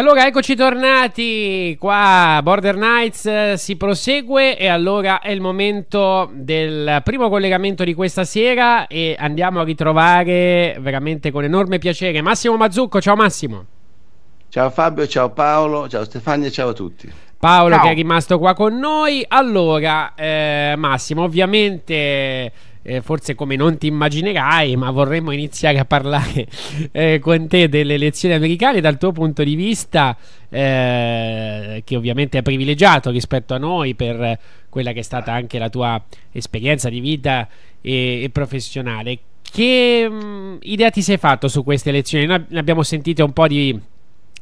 Allora, eccoci tornati qua. Border Knights si prosegue e allora è il momento del primo collegamento di questa sera e andiamo a ritrovare veramente con enorme piacere Massimo Mazzucco. Ciao Massimo. Ciao Fabio, ciao Paolo, ciao Stefania, ciao a tutti. Paolo ciao. che è rimasto qua con noi. Allora, eh, Massimo, ovviamente eh, forse come non ti immaginerai, ma vorremmo iniziare a parlare eh, con te delle elezioni americane dal tuo punto di vista, eh, che ovviamente è privilegiato rispetto a noi per quella che è stata anche la tua esperienza di vita e, e professionale. Che mh, mm, idea ti sei fatto su queste elezioni? Noi abbiamo sentito un po' di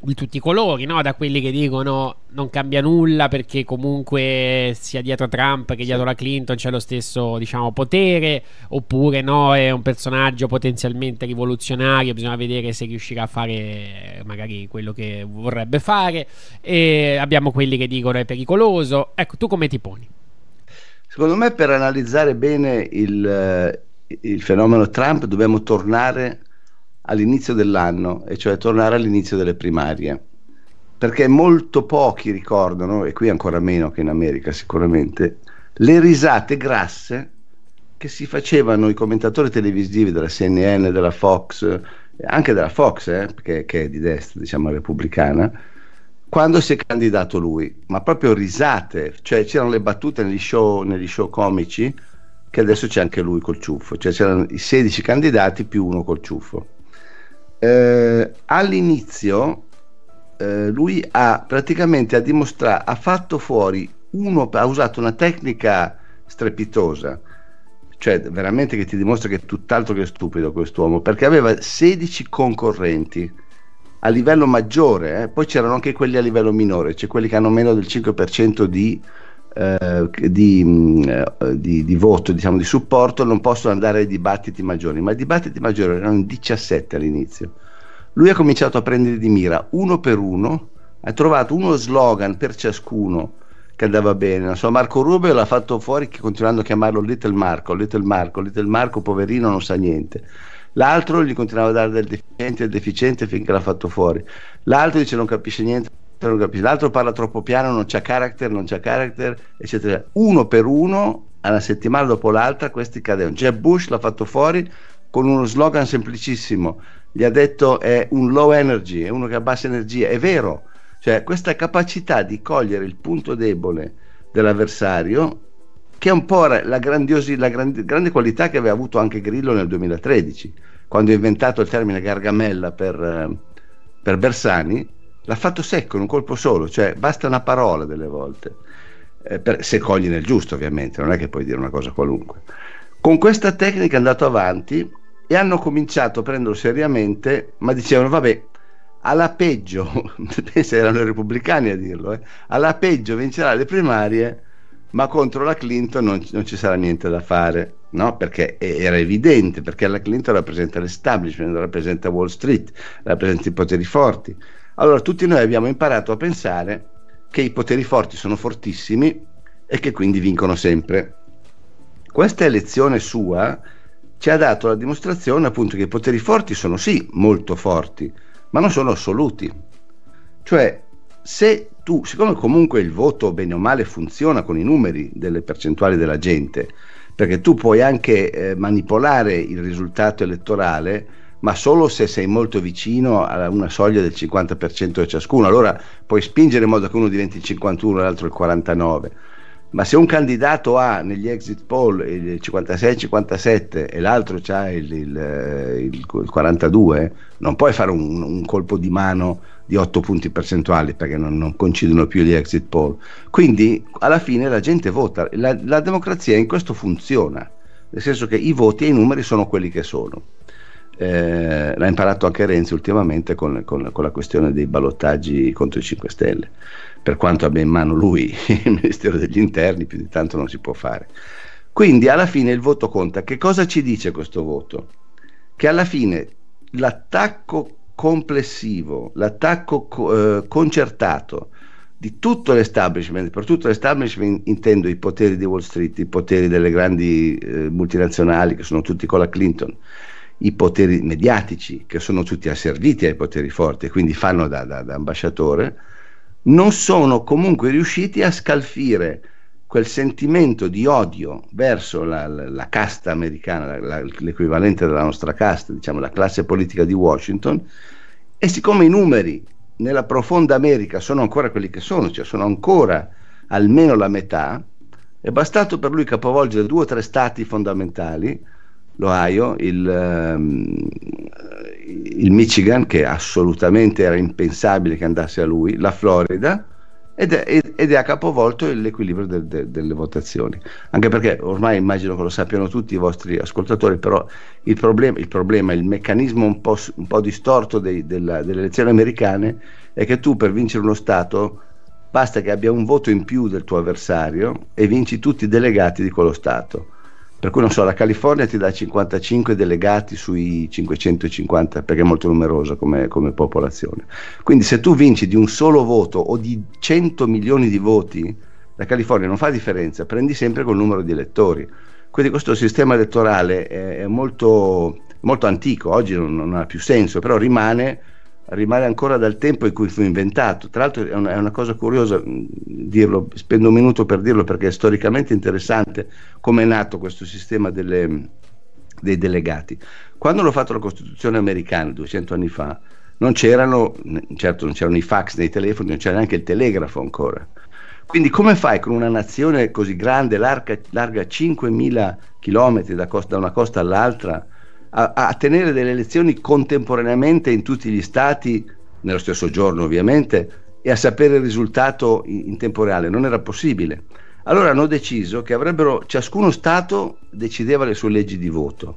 di tutti i colori, no? da quelli che dicono non cambia nulla perché comunque sia dietro Trump che dietro la Clinton c'è lo stesso diciamo, potere, oppure no, è un personaggio potenzialmente rivoluzionario, bisogna vedere se riuscirà a fare eh, magari quello che vorrebbe fare, e abbiamo quelli che dicono è pericoloso, ecco tu come ti poni? Secondo me per analizzare bene il, eh, il fenomeno Trump dobbiamo tornare all'inizio dell'anno, e cioè tornare all'inizio delle primarie. Perché molto pochi ricordano, e qui ancora meno che in America sicuramente, le risate grasse che si facevano i commentatori televisivi della CNN, della Fox, anche della Fox, eh, che, che, è di destra, diciamo repubblicana, quando si è candidato lui, ma proprio risate, cioè c'erano le battute negli show, negli show comici, che adesso c'è anche lui col ciuffo, cioè c'erano i 16 candidati più uno col ciuffo eh, all'inizio eh, lui ha praticamente ha dimostrato, ha fatto fuori uno, ha usato una tecnica strepitosa, cioè veramente che ti dimostra che è tutt'altro che stupido quest'uomo, perché aveva 16 concorrenti a livello maggiore, eh? poi c'erano anche quelli a livello minore, cioè quelli che hanno meno del 5% di eh, di, mm, eh, di, di, voto, diciamo di supporto, non possono andare ai dibattiti maggiori, ma i dibattiti maggiori erano in 17 all'inizio. Lui ha cominciato a prendere di mira uno per uno, ha trovato uno slogan per ciascuno che andava bene. So, Marco Rubio l'ha fatto fuori continuando a chiamarlo Little Marco, Little Marco, Little Marco, poverino, non sa niente. L'altro gli continuava a dare del deficiente, del deficiente finché l'ha fatto fuori. L'altro dice non capisce niente, non capisco. L'altro parla troppo piano, non c'ha character, non c'ha character, eccetera. Uno per uno, una settimana dopo l'altra, questi cadevano. Jeb Bush l'ha fatto fuori con uno slogan semplicissimo. Gli ha detto è un low energy, è uno che ha bassa energia. È vero, cioè questa capacità di cogliere il punto debole dell'avversario, che è un po' la, grandiosi, la grandi, grande qualità che aveva avuto anche Grillo nel 2013, quando ha inventato il termine gargamella per, eh, per Bersani l'ha fatto secco in un colpo solo, cioè basta una parola delle volte, eh, per, se cogli nel giusto ovviamente, non è che puoi dire una cosa qualunque. Con questa tecnica è andato avanti e hanno cominciato a prenderlo seriamente, ma dicevano vabbè, alla peggio, pensa erano i repubblicani a dirlo, eh, alla peggio vincerà le primarie, ma contro la Clinton non, non ci sarà niente da fare. No? perché era evidente, perché la Clinton rappresenta l'establishment, rappresenta Wall Street, rappresenta i poteri forti, allora tutti noi abbiamo imparato a pensare che i poteri forti sono fortissimi e che quindi vincono sempre. Questa elezione sua ci ha dato la dimostrazione appunto che i poteri forti sono sì molto forti, ma non sono assoluti. Cioè, se tu, siccome comunque il voto bene o male funziona con i numeri delle percentuali della gente, perché tu puoi anche eh, manipolare il risultato elettorale ma solo se sei molto vicino a una soglia del 50% di ciascuno. Allora puoi spingere in modo che uno diventi il 51 e l'altro il 49. Ma se un candidato ha negli exit poll il 56-57 e l'altro ha il, il, eh, il, 42, non puoi fare un, un, colpo di mano di 8 punti percentuali perché non, non, coincidono più gli exit poll. Quindi alla fine la gente vota. La, la democrazia in questo funziona, nel senso che i voti e i numeri sono quelli che sono eh, l'ha imparato anche Renzi ultimamente con, con, con, la questione dei ballottaggi contro i 5 Stelle. Per quanto abbia in mano lui il Ministero degli Interni, più di tanto non si può fare. Quindi alla fine il voto conta. Che cosa ci dice questo voto? Che alla fine l'attacco complessivo, l'attacco eh, concertato di tutto l'establishment, per tutto l'establishment intendo i poteri di Wall Street, i poteri delle grandi eh, multinazionali che sono tutti con la Clinton, i poteri mediatici che sono tutti asserviti ai poteri forti e quindi fanno da, da, da ambasciatore, non sono comunque riusciti a scalfire quel sentimento di odio verso la, la, la casta americana, la, l'equivalente della nostra casta, diciamo la classe politica di Washington, e siccome i numeri nella profonda America sono ancora quelli che sono, cioè sono ancora almeno la metà, è bastato per lui capovolgere due o tre stati fondamentali l'Ohio, il, ehm, il Michigan, che assolutamente era impensabile che andasse a lui, la Florida, ed è, ed è, a capovolto l'equilibrio de, de, delle votazioni. Anche perché ormai immagino che lo sappiano tutti i vostri ascoltatori, però il problema, il, problema, il meccanismo un po', un po distorto dei, della, delle elezioni americane è che tu per vincere uno Stato basta che abbia un voto in più del tuo avversario e vinci tutti i delegati di quello Stato per cui non so, la California ti dà 55 delegati sui 550 perché è molto numerosa come, come, popolazione. Quindi se tu vinci di un solo voto o di 100 milioni di voti, la California non fa differenza, prendi sempre col numero di elettori. Quindi questo sistema elettorale è, è molto, molto, antico, oggi non, non ha più senso, però rimane rimane ancora dal tempo in cui fu inventato. Tra l'altro è una, è una cosa curiosa mm, dirlo, spendo un minuto per dirlo perché è storicamente interessante come è nato questo sistema delle, mm, dei delegati. Quando hanno fatto la Costituzione americana 200 anni fa, non c'erano, mm, certo non c'erano i fax nei telefoni, non c'era neanche il telegrafo ancora. Quindi come fai con una nazione così grande, larga, larga 5.000 km da, costa, da una costa all'altra, a, a tenere delle elezioni contemporaneamente in tutti gli stati, nello stesso giorno ovviamente, e a sapere il risultato in, in tempo reale, non era possibile. Allora hanno deciso che avrebbero, ciascuno Stato decideva le sue leggi di voto.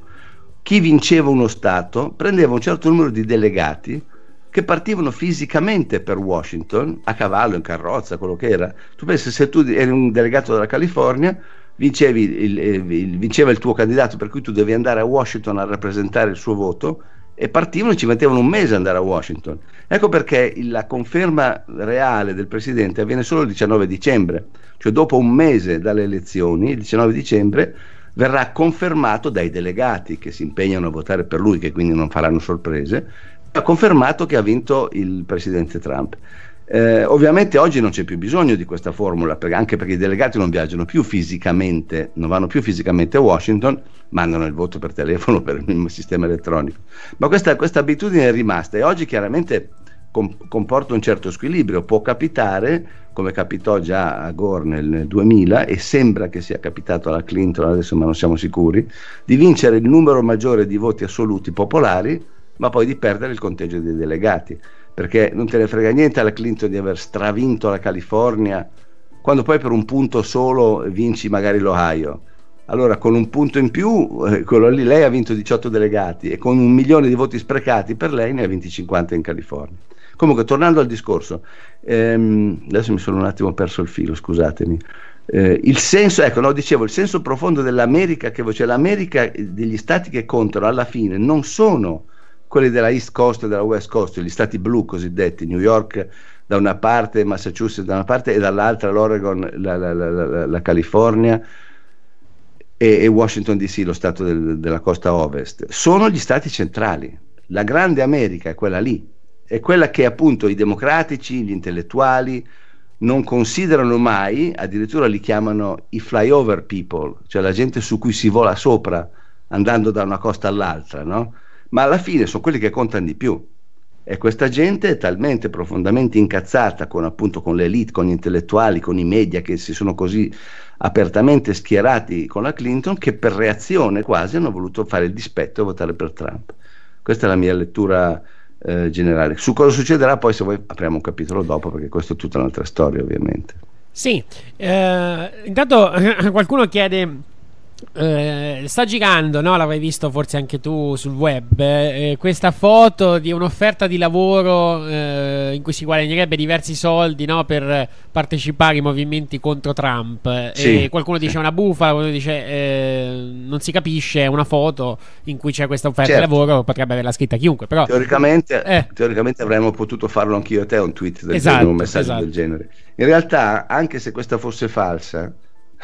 Chi vinceva uno Stato prendeva un certo numero di delegati che partivano fisicamente per Washington, a cavallo, in carrozza, quello che era. Tu pensi se tu eri un delegato della California, vincevi il, eh, il, vinceva il tuo candidato, per cui tu devi andare a Washington a rappresentare il suo voto e partivano, e ci mettevano un mese ad andare a Washington. Ecco perché la conferma reale del presidente avviene solo il 19 dicembre, cioè dopo un mese dalle elezioni, il 19 dicembre verrà confermato dai delegati che si impegnano a votare per lui, che quindi non faranno sorprese, ha confermato che ha vinto il presidente Trump. Eh, ovviamente oggi non c'è più bisogno di questa formula, per, anche perché i delegati non viaggiano più fisicamente, non vanno più fisicamente a Washington, mandano il voto per telefono per il sistema elettronico. Ma questa, questa abitudine è rimasta e oggi chiaramente com- comporta un certo squilibrio. Può capitare, come capitò già a Gore nel, nel 2000, e sembra che sia capitato alla Clinton adesso, ma non siamo sicuri, di vincere il numero maggiore di voti assoluti popolari, ma poi di perdere il conteggio dei delegati perché non te ne frega niente alla Clinton di aver stravinto la California quando poi per un punto solo vinci magari l'Ohio. Allora con un punto in più, eh, quello lì lei ha vinto 18 delegati e con un milione di voti sprecati per lei ne ha vinti 50 in California. Comunque tornando al discorso, ehm, adesso mi sono un attimo perso il filo, scusatemi. Eh, il senso, ecco, no, dicevo, il senso profondo dell'America, che cioè l'America degli stati che contano alla fine non sono quelli della East Coast e della West Coast, gli stati blu cosiddetti, New York da una parte, Massachusetts da una parte e dall'altra l'Oregon, la, la, la, la California e, e, Washington DC, lo stato del, della costa ovest, sono gli stati centrali. La grande America è quella lì, è quella che appunto i democratici, gli intellettuali non considerano mai, addirittura li chiamano i flyover people, cioè la gente su cui si vola sopra andando da una costa all'altra, no? ma alla fine sono quelli che contano di più. E questa gente è talmente profondamente incazzata con, appunto, con l'elite, con gli intellettuali, con i media che si sono così apertamente schierati con la Clinton che per reazione quasi hanno voluto fare il dispetto e votare per Trump. Questa è la mia lettura eh, generale. Su cosa succederà poi se voi apriamo un capitolo dopo perché questa è tutta un'altra storia ovviamente. Sì, eh, intanto qualcuno chiede eh, sta girando, no? l'avrai visto forse anche tu sul web, eh, questa foto di un'offerta di lavoro eh, in cui si guadagnerebbe diversi soldi no? per partecipare ai movimenti contro Trump. Eh, sì. qualcuno dice una bufala, qualcuno dice eh, non si capisce, è una foto in cui c'è questa offerta certo. di lavoro, potrebbe averla scritta chiunque. Però... Teoricamente, eh. teoricamente avremmo potuto farlo anch'io a te un tweet del esatto, genere, un messaggio esatto. del genere. In realtà, anche se questa fosse falsa,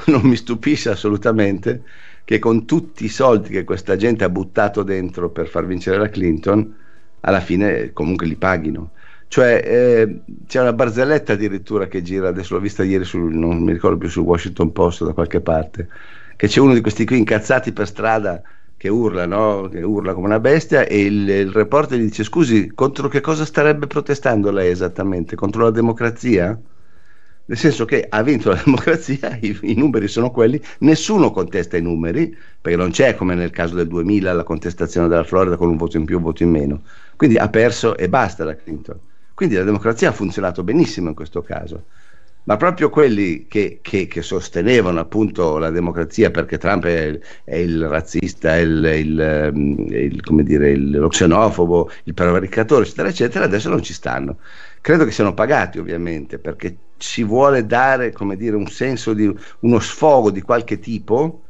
non mi stupisce assolutamente che con tutti i soldi che questa gente ha buttato dentro per far vincere la Clinton, alla fine eh, comunque li paghino. Cioè, eh, c'è una barzelletta addirittura che gira, adesso l'ho vista ieri, sul, non mi ricordo più, sul Washington Post da qualche parte, che c'è uno di questi qui incazzati per strada che urla, no? che urla come una bestia e il, il, reporter gli dice scusi, contro che cosa starebbe protestando lei esattamente? Contro la democrazia? nel senso che ha vinto la democrazia, i, i, numeri sono quelli, nessuno contesta i numeri, perché non c'è come nel caso del 2000 la contestazione della Florida con un voto in più, un voto in meno, quindi ha perso e basta la Clinton. Quindi la democrazia ha funzionato benissimo in questo caso, ma proprio quelli che, che, che sostenevano appunto la democrazia perché Trump è, è il razzista, è il, il, ehm, il, dire, lo xenofobo, il prevaricatore, eccetera, eccetera, adesso non ci stanno. Credo che siano pagati ovviamente perché si vuole dare come dire, un senso di uno sfogo di qualche tipo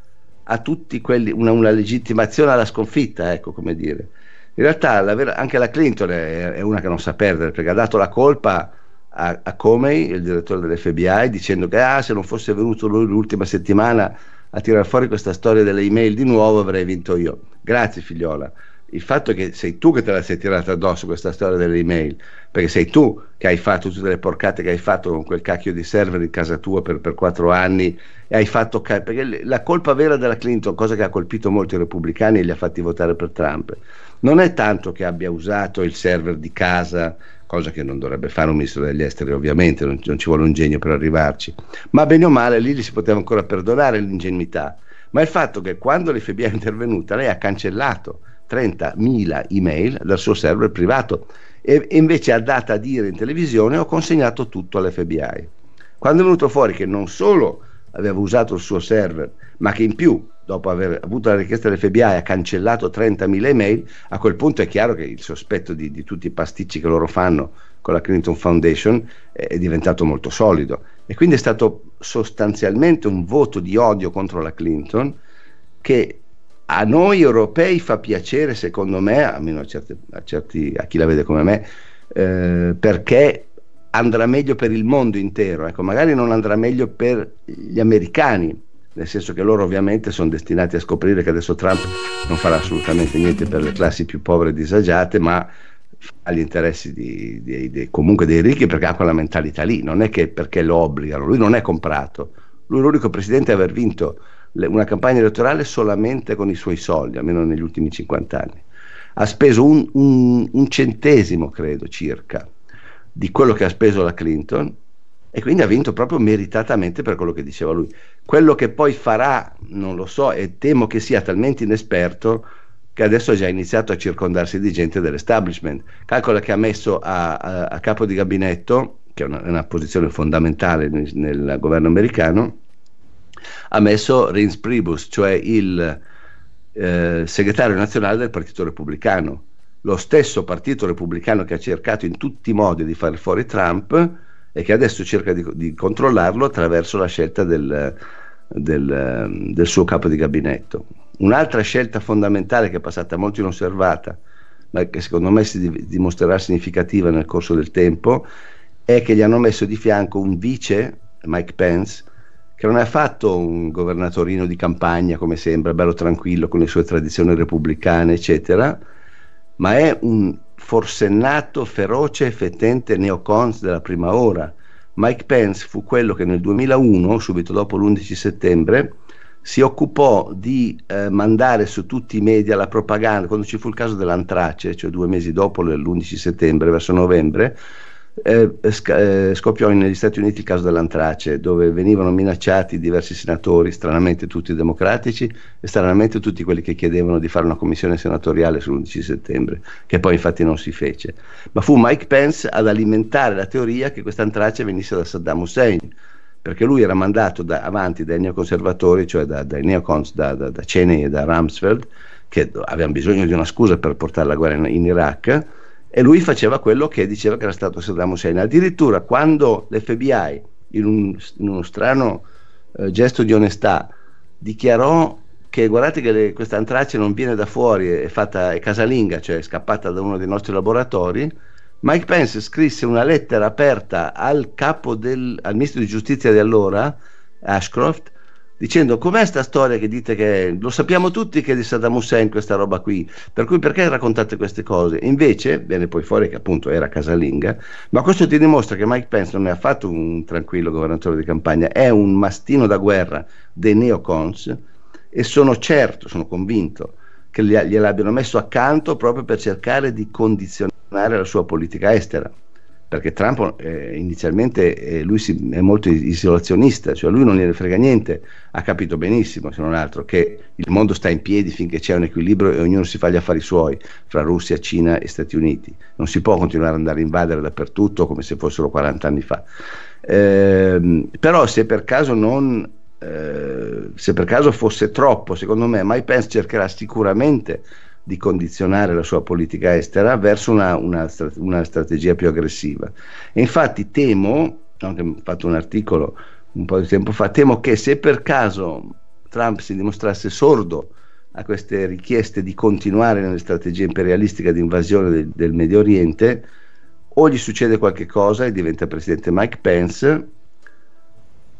a tutti quelli, una, una legittimazione alla sconfitta, ecco come dire. In realtà la vera, anche la Clinton è, è, una che non sa perdere perché ha dato la colpa a, a Comey, il direttore dell'FBI, dicendo che ah, se non fosse venuto lui l'ultima settimana a tirar fuori questa storia delle email di nuovo avrei vinto io. Grazie figliola il fatto è che sei tu che te la sei tirata addosso questa storia delle email, perché sei tu che hai fatto tutte le porcate che hai fatto con quel cacchio di server in casa tua per, per quattro anni e hai fatto ca- perché la colpa vera della Clinton, cosa che ha colpito molti repubblicani e li ha fatti votare per Trump, non è tanto che abbia usato il server di casa, cosa che non dovrebbe fare un ministro degli esteri ovviamente, non, non ci vuole un genio per arrivarci, ma bene o male lì gli si poteva ancora perdonare l'ingenuità, ma il fatto che quando l'FBI è intervenuta lei ha cancellato 30.000 email dal suo server privato e invece è andata a dire in televisione ho consegnato tutto all'FBI. Quando è venuto fuori che non solo aveva usato il suo server, ma che in più, dopo aver avuto la richiesta dell'FBI, ha cancellato 30.000 email, a quel punto è chiaro che il sospetto di, di tutti i pasticci che loro fanno con la Clinton Foundation è, è diventato molto solido. E quindi è stato sostanzialmente un voto di odio contro la Clinton che a noi europei fa piacere, secondo me, almeno a, certi, a, certi, a chi la vede come me, eh, perché andrà meglio per il mondo intero, ecco, magari non andrà meglio per gli americani, nel senso che loro ovviamente sono destinati a scoprire che adesso Trump non farà assolutamente niente per le classi più povere e disagiate, ma agli interessi di, di, di, comunque dei ricchi perché ha quella mentalità lì, non è che perché lo obbligano, lui non è comprato, lui è l'unico presidente a aver vinto una campagna elettorale solamente con i suoi soldi, almeno negli ultimi 50 anni. Ha speso un, un, un centesimo, credo, circa, di quello che ha speso la Clinton e quindi ha vinto proprio meritatamente per quello che diceva lui. Quello che poi farà, non lo so, e temo che sia talmente inesperto che adesso ha già iniziato a circondarsi di gente dell'establishment. Calcola che ha messo a, a, a capo di gabinetto, che è una, una posizione fondamentale nel, nel governo americano, ha messo Rins Pribus, cioè il eh, segretario nazionale del Partito Repubblicano. Lo stesso Partito Repubblicano che ha cercato in tutti i modi di fare fuori Trump e che adesso cerca di, di controllarlo attraverso la scelta del, del, del suo capo di gabinetto. Un'altra scelta fondamentale che è passata molto inosservata, ma che secondo me si dimostrerà significativa nel corso del tempo, è che gli hanno messo di fianco un vice, Mike Pence, che non è affatto un governatorino di campagna, come sembra, bello tranquillo con le sue tradizioni repubblicane, eccetera, ma è un forsennato, feroce e fettente neocons della prima ora. Mike Pence fu quello che nel 2001, subito dopo l'11 settembre, si occupò di eh, mandare su tutti i media la propaganda, quando ci fu il caso dell'antrace, cioè due mesi dopo l'11 settembre, verso novembre, eh, eh, scoppiò negli Stati Uniti il caso dell'antrace, dove venivano minacciati diversi senatori, stranamente tutti democratici e stranamente tutti quelli che chiedevano di fare una commissione senatoriale sull'11 settembre, che poi infatti non si fece. Ma fu Mike Pence ad alimentare la teoria che questa antrace venisse da Saddam Hussein, perché lui era mandato da, avanti dai neoconservatori, cioè da, dai neocons, da, da, da Cheney e da Rumsfeld, che avevano bisogno di una scusa per portare la guerra in, in Iraq e lui faceva quello che diceva che era stato Saddam Hussein. Addirittura quando l'FBI, in, un, in uno strano eh, gesto di onestà, dichiarò che guardate che questa antrace non viene da fuori, è, fatta, è casalinga, cioè è scappata da uno dei nostri laboratori, Mike Pence scrisse una lettera aperta al capo del al ministro di giustizia di allora, Ashcroft, dicendo com'è sta storia che dite che lo sappiamo tutti che di Saddam Hussein questa roba qui, per cui perché raccontate queste cose? Invece viene poi fuori che appunto era casalinga, ma questo ti dimostra che Mike Pence non è affatto un tranquillo governatore di campagna, è un mastino da guerra dei neocons e sono certo, sono convinto che gliel'abbiano messo accanto proprio per cercare di condizionare la sua politica estera perché Trump eh, inizialmente eh, lui si, è molto isolazionista, cioè lui non gliene frega niente, ha capito benissimo, se non altro, che il mondo sta in piedi finché c'è un equilibrio e ognuno si fa gli affari suoi fra Russia, Cina e Stati Uniti. Non si può continuare ad andare a invadere dappertutto come se fossero 40 anni fa. Eh, però se per caso non eh, se per caso fosse troppo, secondo me, MyPence cercherà sicuramente di condizionare la sua politica estera verso una, una, una strategia più aggressiva. E infatti temo, ho fatto un articolo un po' di tempo fa, temo che se per caso Trump si dimostrasse sordo a queste richieste di continuare nelle strategie imperialistiche di invasione del, del Medio Oriente, o gli succede qualche cosa e diventa presidente Mike Pence,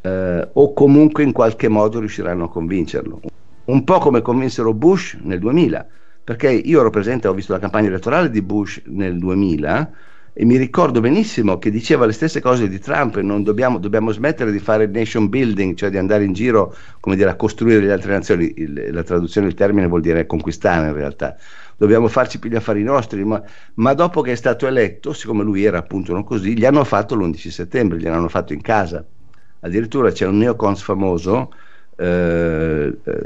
eh, o comunque in qualche modo riusciranno a convincerlo. Un po' come convinsero Bush nel 2000, perché io ero presente, ho visto la campagna elettorale di Bush nel 2000 e mi ricordo benissimo che diceva le stesse cose di Trump, non dobbiamo, dobbiamo smettere di fare nation building, cioè di andare in giro dire, a costruire le altre nazioni, Il, la traduzione del termine vuol dire conquistare in realtà, dobbiamo farci più gli affari nostri, ma, ma, dopo che è stato eletto, siccome lui era appunto non così, gli hanno fatto l'11 settembre, gliel'hanno fatto in casa, addirittura c'è un neocons famoso eh, eh,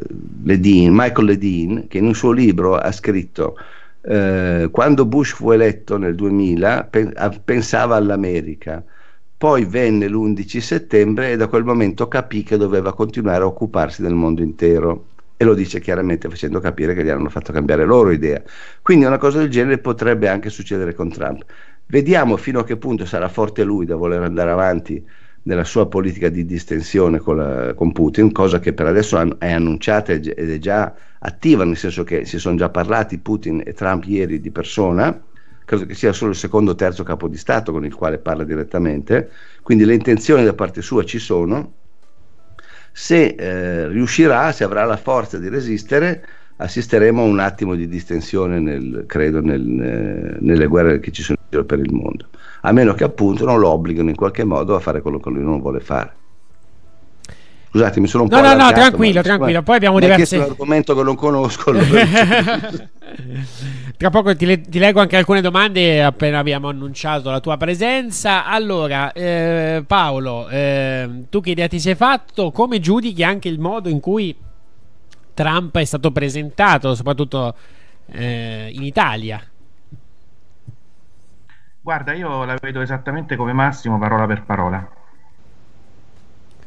Ledin, Michael Ledin, che in un suo libro ha scritto eh, quando Bush fu eletto nel 2000 pe- pensava all'America, poi venne l'11 settembre e da quel momento capì che doveva continuare a occuparsi del mondo intero e lo dice chiaramente facendo capire che gli hanno fatto cambiare loro idea. Quindi una cosa del genere potrebbe anche succedere con Trump. Vediamo fino a che punto sarà forte lui da voler andare avanti della sua politica di distensione con, la, con, Putin, cosa che per adesso è annunciata ed è già attiva, nel senso che si sono già parlati Putin e Trump ieri di persona, credo che sia solo il secondo o terzo capo di Stato con il quale parla direttamente, quindi le intenzioni da parte sua ci sono, se eh, riuscirà, se avrà la forza di resistere, assisteremo a un attimo di distensione, nel, credo, nel, eh, nelle guerre che ci sono per il mondo a meno che appunto non lo obbligano in qualche modo a fare quello che lui non vuole fare. Scusate, mi sono un no, po' No, no, no, tranquillo, ma, tranquillo. Poi abbiamo diversi... argomento che non conosco. Tra poco ti, le- ti, leggo anche alcune domande appena abbiamo annunciato la tua presenza. Allora, eh, Paolo, eh, tu che idea ti sei fatto? Come giudichi anche il modo in cui Trump è stato presentato, soprattutto eh, in Italia? Guarda, io la vedo esattamente come Massimo, parola per parola.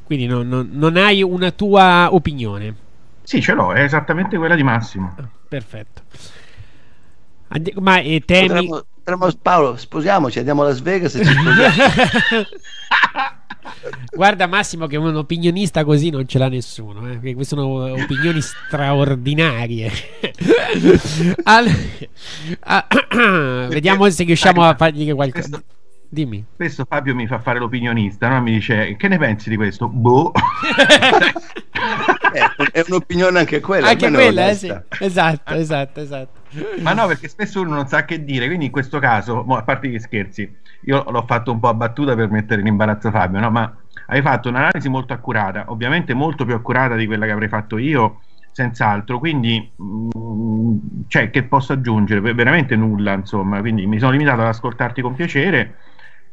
Quindi non, non, non hai una tua opinione? Sì, ce l'ho, è esattamente quella di Massimo. Ah, perfetto. Andi- ma e eh, temi... Potremmo, potremmo, Paolo, sposiamoci, andiamo a Las Vegas e ci sposiamo. Guarda Massimo che un opinionista così non ce l'ha nessuno, eh? queste sono opinioni straordinarie. All... vediamo se riusciamo a fargli qualcosa. Dimmi. Spesso Fabio mi fa fare l'opinionista, no? mi dice che ne pensi di questo? Boh. eh, è un'opinione anche quella. Anche quella, eh, sì. esatto, esatto, esatto. Ma no, perché spesso uno non sa che dire, quindi in questo caso, a parte gli scherzi, io l'ho fatto un po' a battuta per mettere in imbarazzo Fabio, no? ma hai fatto un'analisi molto accurata, ovviamente molto più accurata di quella che avrei fatto io senz'altro, quindi mh, mm, cioè, che posso aggiungere? Veramente nulla, insomma, quindi mi sono limitato ad ascoltarti con piacere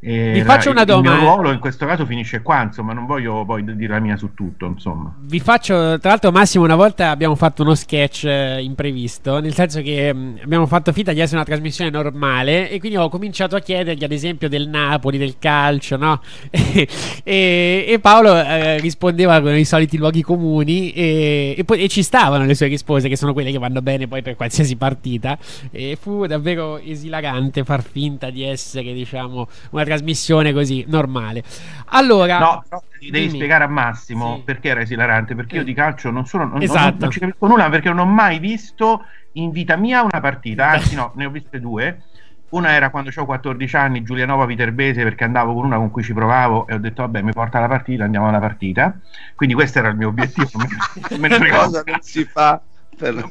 eh, Vi faccio una domanda. Il mio ruolo in questo caso finisce qua, insomma, non voglio poi dire la mia su tutto, insomma. Vi faccio, tra l'altro Massimo, una volta abbiamo fatto uno sketch eh, imprevisto, nel senso che mh, mm, abbiamo fatto finta di essere una trasmissione normale e quindi ho cominciato a chiedergli ad esempio del Napoli, del calcio, no? e, e, Paolo eh, rispondeva con i soliti luoghi comuni e, e, poi, e, ci stavano le sue risposte, che sono quelle che vanno bene poi per qualsiasi partita. E fu davvero esilagante far finta di essere, diciamo, una trasmissione trasmissione così normale. Allora, no, no devi dimmi. spiegare a Massimo sì. perché era esilarante. Perché eh. io di calcio non sono non, esatto. non, non ci capisco nulla perché non ho mai visto in vita mia una partita, anzi, no, ne ho viste due. Una era quando avevo 14 anni, Giulianova Viterbese, perché andavo con una con cui ci provavo e ho detto vabbè mi porta alla partita, andiamo alla partita. Quindi questo era il mio obiettivo. me ne Cosa non si fa? Non,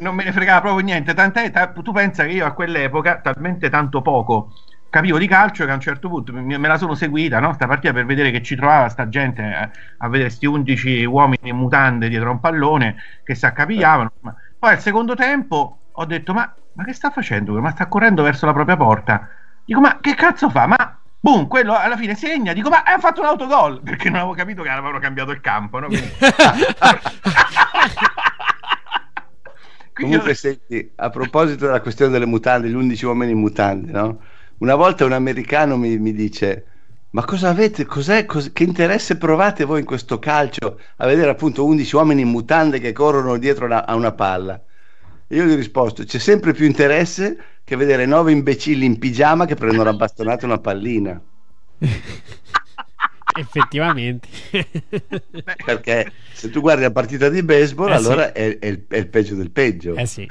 non me ne fregava proprio niente, tant'è, t- tu pensa che io a quell'epoca talmente tanto poco capivo di calcio che a un certo punto me la sono seguita, no? Sta partita per vedere che ci trovava sta gente a, eh, a vedere questi 11 uomini in mutande dietro a un pallone che si accapigliavano. Eh. Ma poi al secondo tempo ho detto: ma, ma, che sta facendo? Ma sta correndo verso la propria porta. Dico: Ma che cazzo fa? Ma boom, quello alla fine segna. Dico: Ma ha fatto un autogol perché non avevo capito che avevano cambiato il campo. No? Quindi... Comunque, senti, a proposito della questione delle mutande, gli 11 uomini in mutande, no? Una volta un americano mi, mi dice, ma cosa avete, cos'è, cos- che interesse provate voi in questo calcio a vedere appunto 11 uomini in mutande che corrono dietro una, a una palla? E io gli ho risposto, c'è sempre più interesse che vedere 9 imbecilli in pigiama che prendono a bastonata una pallina. Effettivamente. Perché se tu guardi la partita di baseball, eh allora sì. è, è, il, è, il, peggio del peggio. Eh sì.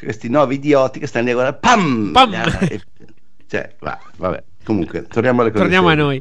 questi 9 idioti che stanno lì a guardare, pam! pam! E, cioè, va, vabbè. Comunque, torniamo alle cose. Torniamo a noi.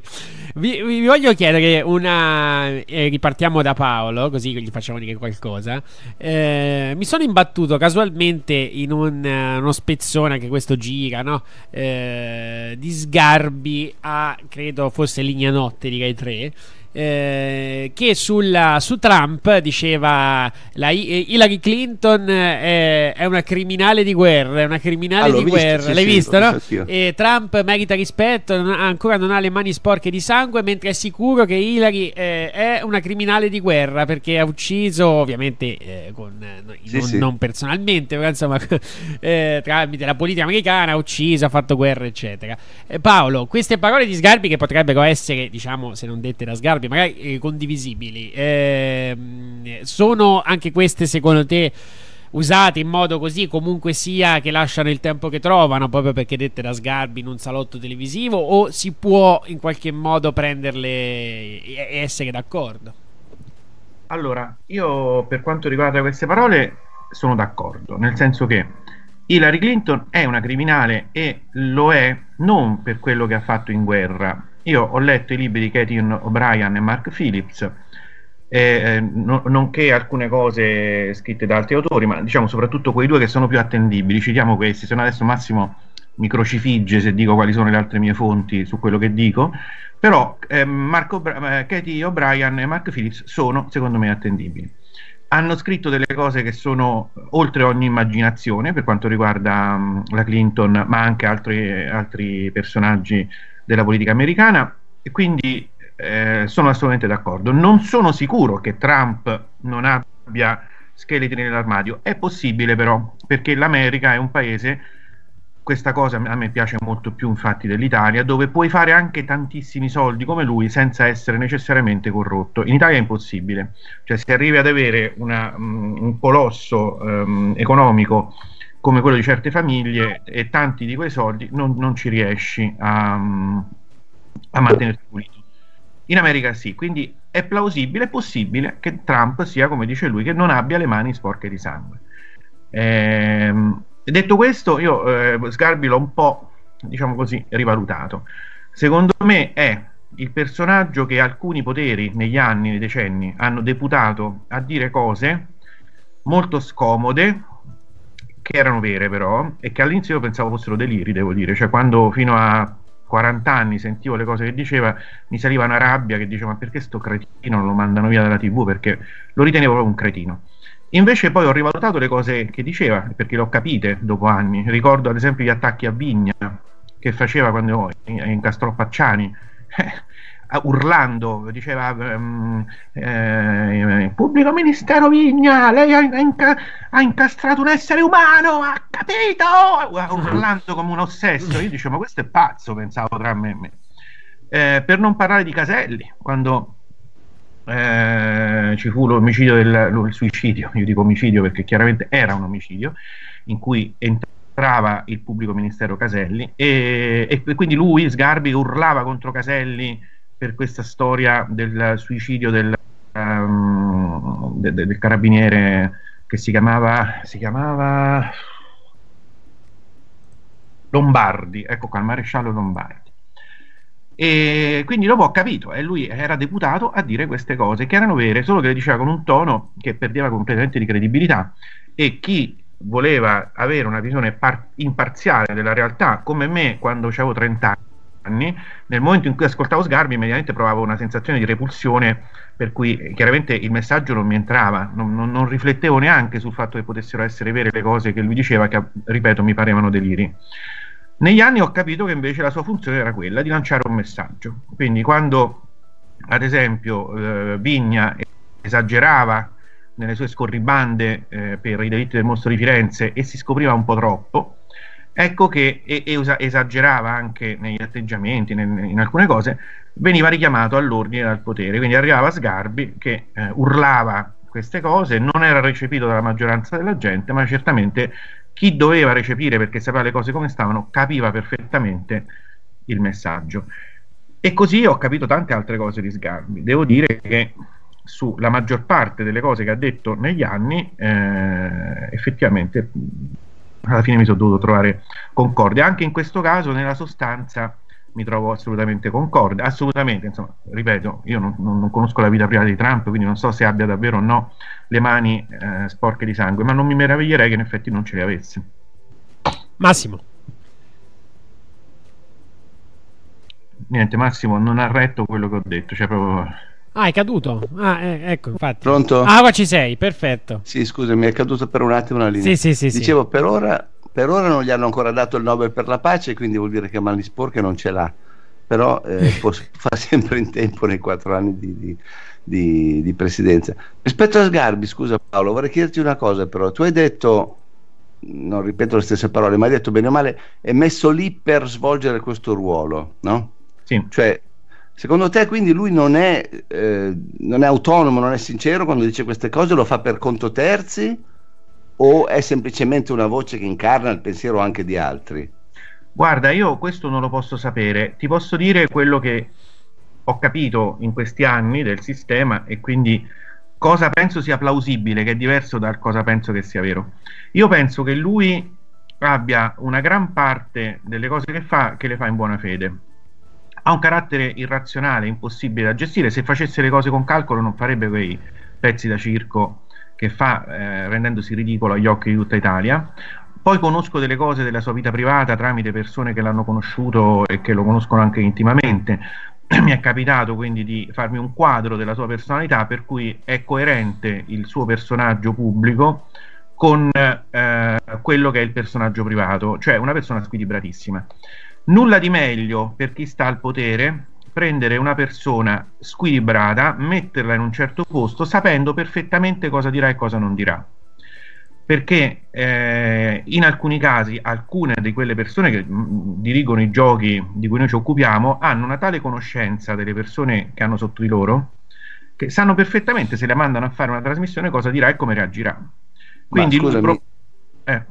Vi, vi, voglio chiedere una. Eh, ripartiamo da Paolo, così gli facciamo dire qualcosa. Eh, mi sono imbattuto casualmente in un, eh, uno spezzone che questo gira, no? Eh, di sgarbi a credo fosse Lignanotte di Rai 3 eh, che sulla, su Trump diceva la, eh, Hillary Clinton è, eh, è, una criminale di guerra, è una criminale allora, ah, di guerra, visto, l'hai sì, visto, sì, no? E Trump merita rispetto, non ancora non ha le mani sporche di sangue, mentre è sicuro che Hillary eh, è una criminale di guerra perché ha ucciso ovviamente eh, con, sì, non, non, personalmente, però insomma tramite la politica americana, ha ucciso, ha fatto guerra, eccetera. Paolo, queste parole di Sgarbi che potrebbero essere, diciamo, se non dette da Sgarbi, valori magari eh, condivisibili, eh, sono anche queste secondo te usate in modo così comunque sia che lasciano il tempo che trovano proprio perché dette da Sgarbi in un salotto televisivo o si può in qualche modo prenderle e essere d'accordo? Allora, io per quanto riguarda queste parole sono d'accordo, nel senso che Hillary Clinton è una criminale e lo è non per quello che ha fatto in guerra, io ho letto i libri di Katie O'Brien e Mark Phillips, eh, no, nonché alcune cose scritte da altri autori, ma diciamo soprattutto quei due che sono più attendibili. Citiamo questi, se no adesso Massimo mi crocifigge se dico quali sono le altre mie fonti su quello che dico, però eh, Marco, eh, Katie O'Brien e Mark Phillips sono secondo me attendibili. Hanno scritto delle cose che sono oltre ogni immaginazione per quanto riguarda mh, mm, la Clinton, ma anche altri, eh, altri personaggi della politica americana e quindi eh, sono assolutamente d'accordo. Non sono sicuro che Trump non abbia scheletri nell'armadio, è possibile però perché l'America è un paese, questa cosa a me piace molto più infatti dell'Italia, dove puoi fare anche tantissimi soldi come lui senza essere necessariamente corrotto. In Italia è impossibile, cioè se arrivi ad avere una, mm, un colosso ehm, economico come quello di certe famiglie e tanti di quei soldi non, non ci riesci a, a mantenersi pulito. In America sì, quindi è plausibile, è possibile che Trump sia, come dice lui, che non abbia le mani sporche di sangue. Ehm, detto questo, io eh, Sgarbi l'ho un po', diciamo così, rivalutato. Secondo me è il personaggio che alcuni poteri negli anni, nei decenni, hanno deputato a dire cose molto scomode, che erano vere però, e che all'inizio io pensavo fossero deliri, devo dire, cioè quando fino a 40 anni sentivo le cose che diceva, mi saliva una rabbia che diceva ma perché sto cretino lo mandano via dalla tv, perché lo ritenevo proprio un cretino. Invece poi ho rivalutato le cose che diceva, perché le ho capite dopo anni, ricordo ad esempio gli attacchi a Vigna che faceva quando incastrò Pacciani. Eh, urlando, diceva um, eh, pubblico ministero Vigna, lei ha, inca- ha, incastrato un essere umano, ha capito? Urlando come un ossesso. Io dicevo, ma questo è pazzo, pensavo tra me e me. Eh, per non parlare di Caselli, quando eh, ci fu l'omicidio del lo, suicidio, io dico omicidio perché chiaramente era un omicidio, in cui entrava il pubblico ministero Caselli e, e, quindi lui, Sgarbi, urlava contro Caselli per questa storia del suicidio del, um, de, de, del carabiniere che si chiamava, si chiamava Lombardi, ecco qua, il maresciallo Lombardi. E quindi dopo ho capito, e eh, lui era deputato a dire queste cose che erano vere, solo che le diceva con un tono che perdeva completamente di credibilità e chi voleva avere una visione imparziale della realtà, come me quando avevo 30 anni, anni, nel momento in cui ascoltavo Sgarbi immediatamente provavo una sensazione di repulsione per cui eh, chiaramente il messaggio non mi entrava, non, non, non riflettevo neanche sul fatto che potessero essere vere le cose che lui diceva che, ripeto, mi parevano deliri. Negli anni ho capito che invece la sua funzione era quella di lanciare un messaggio, quindi quando ad esempio eh, Vigna esagerava nelle sue scorribande eh, per i delitti del mostro di Firenze e si scopriva un po' troppo, ecco che e, e esagerava anche negli atteggiamenti, in, in alcune cose, veniva richiamato all'ordine dal potere. Quindi arrivava Sgarbi che eh, urlava queste cose, non era recepito dalla maggioranza della gente, ma certamente chi doveva recepire perché sapeva le cose come stavano capiva perfettamente il messaggio. E così ho capito tante altre cose di Sgarbi. Devo dire che sulla maggior parte delle cose che ha detto negli anni, eh, effettivamente alla fine mi sono dovuto trovare concorde. Anche in questo caso, nella sostanza, mi trovo assolutamente concorde. Assolutamente, insomma, ripeto, io non, non conosco la vita privata di Trump, quindi non so se abbia davvero o no le mani eh, sporche di sangue, ma non mi meraviglierei che in effetti non ce le avesse. Massimo. Niente, Massimo non ha retto quello che ho detto, cioè proprio Ah, è caduto. Ah, eh, ecco, infatti. Pronto? Ah, qua ci sei, perfetto. Sì, scusami, è caduto per un attimo la linea. Sì, sì, sì. Dicevo, sì. Per, ora, per ora non gli hanno ancora dato il Nobel per la pace, quindi vuol dire che Malispor Sporca non ce l'ha. Però eh, può, fa sempre in tempo nei quattro anni di, di, di, di presidenza. Rispetto a Sgarbi, scusa Paolo, vorrei chiederti una cosa però. Tu hai detto non ripeto le stesse parole, ma hai detto bene o male, è messo lì per svolgere questo ruolo, no? Sì. Cioè, Secondo te quindi lui non è, eh, non è, autonomo, non è sincero quando dice queste cose, lo fa per conto terzi o è semplicemente una voce che incarna il pensiero anche di altri? Guarda, io questo non lo posso sapere, ti posso dire quello che ho capito in questi anni del sistema e quindi cosa penso sia plausibile, che è diverso dal cosa penso che sia vero. Io penso che lui abbia una gran parte delle cose che fa che le fa in buona fede ha un carattere irrazionale, impossibile da gestire. Se facesse le cose con calcolo non farebbe quei pezzi da circo che fa eh, rendendosi ridicolo agli occhi di tutta Italia. Poi conosco delle cose della sua vita privata tramite persone che l'hanno conosciuto e che lo conoscono anche intimamente. Mi è capitato quindi di farmi un quadro della sua personalità per cui è coerente il suo personaggio pubblico con eh, quello che è il personaggio privato, cioè una persona squilibratissima. Nulla di meglio per chi sta al potere prendere una persona squilibrata, metterla in un certo posto, sapendo perfettamente cosa dirà e cosa non dirà. Perché eh, in alcuni casi alcune di quelle persone che mh, mm, dirigono i giochi di cui noi ci occupiamo hanno una tale conoscenza delle persone che hanno sotto di loro che sanno perfettamente se la mandano a fare una trasmissione cosa dirà e come reagirà. Quindi Ma, scusami, pro- eh.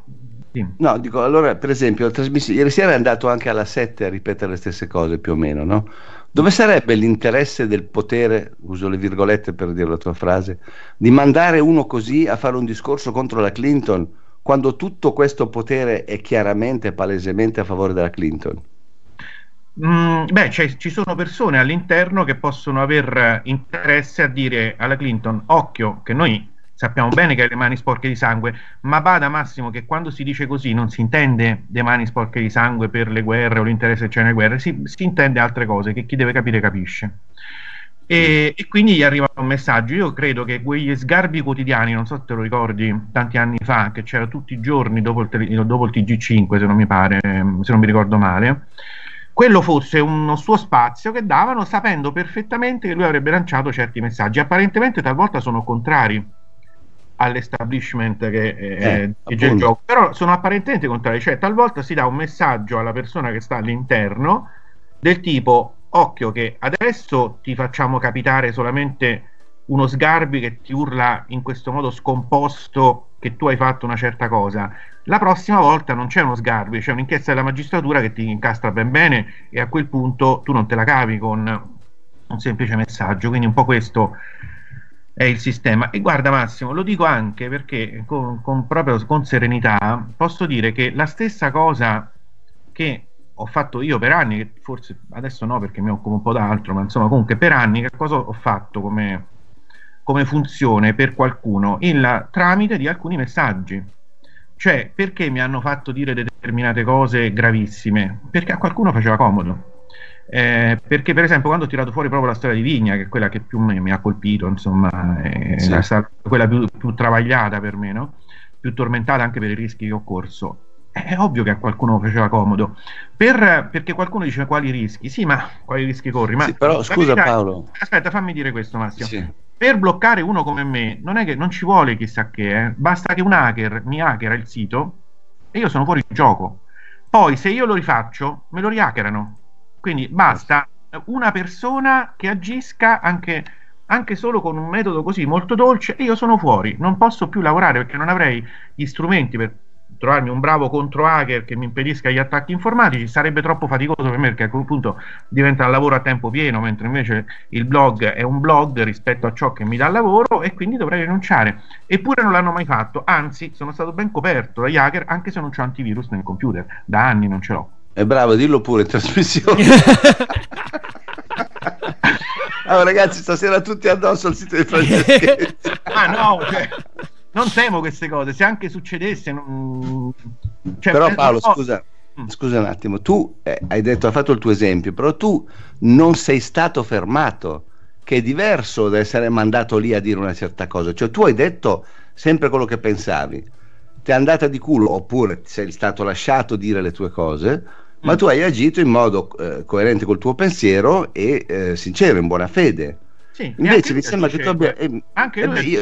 Sì. No, dico, allora, per esempio, trasmissione ieri sera è andato anche alla 7 a ripetere le stesse cose più o meno, no? Dove sarebbe l'interesse del potere, uso le virgolette per dire la tua frase, di mandare uno così a fare un discorso contro la Clinton quando tutto questo potere è chiaramente, palesemente a favore della Clinton? Mm, beh, cioè, ci sono persone all'interno che possono aver interesse a dire alla Clinton, occhio, che noi sappiamo bene che ha le mani sporche di sangue, ma bada Massimo che quando si dice così non si intende le mani sporche di sangue per le guerre o l'interesse che c'è nelle guerre, si, si intende altre cose che chi deve capire capisce. E, e, quindi gli arriva un messaggio. Io credo che quegli sgarbi quotidiani, non so se te lo ricordi, tanti anni fa, che c'era tutti i giorni dopo il, tele, dopo il TG5, se non mi pare, se non mi ricordo male, quello fosse uno suo spazio che davano sapendo perfettamente che lui avrebbe lanciato certi messaggi. Apparentemente talvolta sono contrari all'establishment che eh, eh, eh dirige il gioco, però sono apparentemente contrari, cioè talvolta si dà un messaggio alla persona che sta all'interno del tipo occhio che adesso ti facciamo capitare solamente uno sgarbi che ti urla in questo modo scomposto che tu hai fatto una certa cosa. La prossima volta non c'è uno sgarbi, c'è un'inchiesta della magistratura che ti incastra ben bene e a quel punto tu non te la cavi con un semplice messaggio. Quindi un po' questo è il sistema. E guarda Massimo, lo dico anche perché con, con, proprio con serenità posso dire che la stessa cosa che ho fatto io per anni, forse adesso no perché mi occupo un po' d'altro, ma insomma comunque per anni che cosa ho fatto come, come funzione per qualcuno? Il tramite di alcuni messaggi. Cioè perché mi hanno fatto dire determinate cose gravissime? Perché a qualcuno faceva comodo eh, perché per esempio quando ho tirato fuori proprio la storia di Vigna, che è quella che più mi, mi ha colpito, insomma, è sì. stata quella più, più, travagliata per me, no? più tormentata anche per i rischi che ho corso. È ovvio che a qualcuno faceva comodo, per, perché qualcuno dice quali rischi, sì, ma quali rischi corri? Ma sì, però scusa verità, Paolo. Aspetta, fammi dire questo Massimo. Sì. Per bloccare uno come me non è che non ci vuole chissà che, eh. basta che un hacker mi hackera il sito e io sono fuori gioco. Poi se io lo rifaccio, me lo riaccherano quindi basta una persona che agisca anche, anche, solo con un metodo così molto dolce e io sono fuori, non posso più lavorare perché non avrei gli strumenti per trovarmi un bravo contro hacker che mi impedisca gli attacchi informatici, sarebbe troppo faticoso per me perché a quel punto diventa un lavoro a tempo pieno, mentre invece il blog è un blog rispetto a ciò che mi dà lavoro e quindi dovrei rinunciare. Eppure non l'hanno mai fatto, anzi sono stato ben coperto dagli hacker anche se non c'è antivirus nel computer, da anni non ce l'ho. E bravo, dillo pure, trasmissione. allora ragazzi, stasera tutti addosso al sito di Franceschetti. ah no, cioè, non temo queste cose, se anche succedesse... Non... Cioè, Però Paolo, no. scusa, mm. scusa un attimo, tu eh, hai detto, hai fatto il tuo esempio, però tu non sei stato fermato, che è diverso da essere mandato lì a dire una certa cosa. Cioè tu hai detto sempre quello che pensavi, ti è andata di culo oppure sei stato lasciato dire le tue cose ma tu hai agito in modo eh, coerente col tuo pensiero e eh, sincero, in buona fede. Sì, Invece mi sembra che tu abbia... Eh, anche eh, beh, io,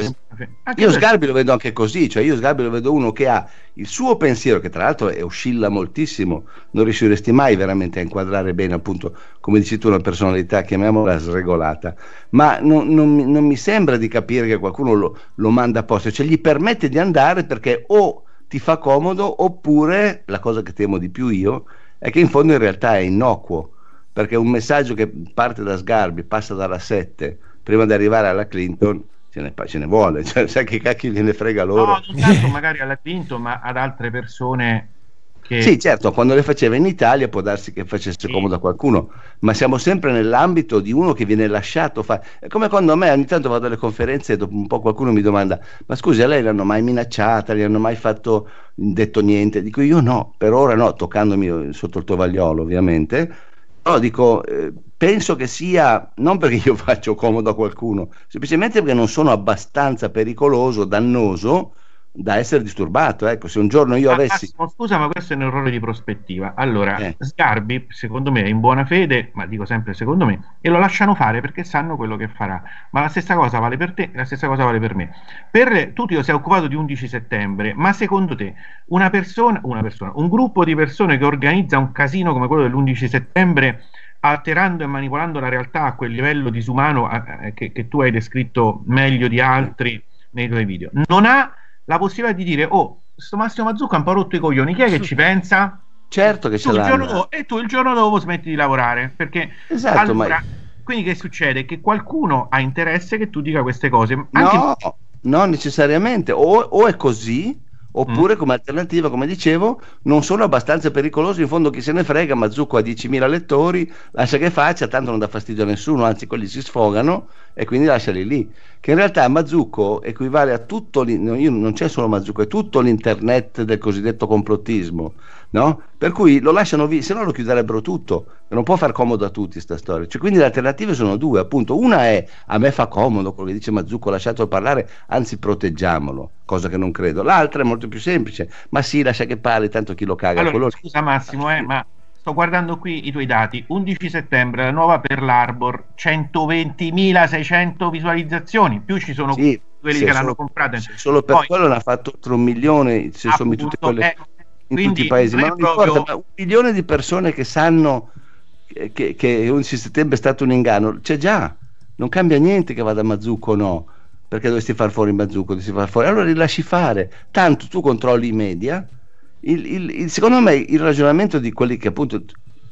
anche io Sgarbi lo vedo anche così, cioè io Sgarbi lo vedo uno che ha il suo pensiero, che tra l'altro è, oscilla moltissimo, non riusciresti mai veramente a inquadrare bene, appunto, come dici tu, una personalità, chiamiamola sregolata, ma non, non, non mi sembra di capire che qualcuno lo, lo manda posto, cioè gli permette di andare perché o ti fa comodo oppure, la cosa che temo di più io, è che in fondo in realtà è innocuo, perché un messaggio che parte da Sgarbi, passa dalla 7, prima di arrivare alla Clinton, ce ne, ce ne vuole, cioè, sai che cacchi gliene frega loro. No, non tanto magari alla Clinton, ma ad altre persone che... Sì, certo, quando le faceva in Italia può darsi che facesse comodo a qualcuno, ma siamo sempre nell'ambito di uno che viene lasciato fare. È come quando a me ogni tanto vado alle conferenze e dopo un po' qualcuno mi domanda: Ma scusi, a lei l'hanno mai minacciata? Gli hanno mai fatto detto niente? Dico io no, per ora no, toccandomi eh, sotto il tovagliolo ovviamente. Però dico, eh, penso che sia non perché io faccio comodo a qualcuno, semplicemente perché non sono abbastanza pericoloso, dannoso da essere disturbato. Ecco, se un giorno io avessi. Ah, scusa, ma questo è un errore di prospettiva. Allora, eh. Sgarbi, secondo me, è in buona fede, ma dico sempre secondo me, e lo lasciano fare perché sanno quello che farà. Ma la stessa cosa vale per te, la stessa cosa vale per me. Per tu ti è occupato di 11 settembre, ma secondo te una persona, una persona, un gruppo di persone che organizza un casino come quello dell'11 settembre alterando e manipolando la realtà a quel livello disumano eh, eh, che, che tu hai descritto meglio di altri nei tuoi video, non ha la possibilità di dire, oh, sto Massimo Mazzucca ha un po' rotto i coglioni, chi è che ci pensa? Certo che ce l'hanno. e tu il giorno dopo smetti di lavorare, perché esatto, allora... Ma... Quindi che succede? Che qualcuno ha interesse che tu dica queste cose. Anche... No, no, necessariamente. O, o è così, Oppure, mm. come alternativa, come dicevo, non sono abbastanza pericolosi. In fondo, chi se ne frega, ma Zucco ha 10.000 lettori, lascia che faccia, tanto non dà fastidio a nessuno, anzi, quelli si sfogano e quindi lasciali lì. Che in realtà Mazzucco equivale a tutto, l'in... non c'è solo Mazzucco, è tutto l'internet del cosiddetto complottismo No? Per cui lo lasciano via, se no lo chiuderebbero tutto, non può far comodo a tutti questa storia. Cioè, quindi le alternative sono due, appunto. Una è a me fa comodo quello che dice Mazzucco, lasciatelo parlare, anzi proteggiamolo, cosa che non credo. L'altra è molto più semplice, ma sì, lascia che parli, tanto chi lo caga. Allora, quello... Scusa Massimo, eh, ma sto guardando qui i tuoi dati. 11 settembre, la nuova per l'Arbor, 120.600 visualizzazioni, più ci sono sì, quelli che l'hanno comprata. Solo per Poi, quello l'ha fatto oltre un milione, se appunto, sommi tutte quelle... Eh, in Quindi, tutti i paesi, ma proprio... importa, un milione di persone che sanno che, che 11 settembre è stato un inganno, c'è già, non cambia niente che vada a Mazzucco o no, perché dovresti far fuori Mazzucco, dovresti far fuori, allora li lasci fare, tanto tu controlli i media, il, il, il, secondo me il ragionamento di quelli che appunto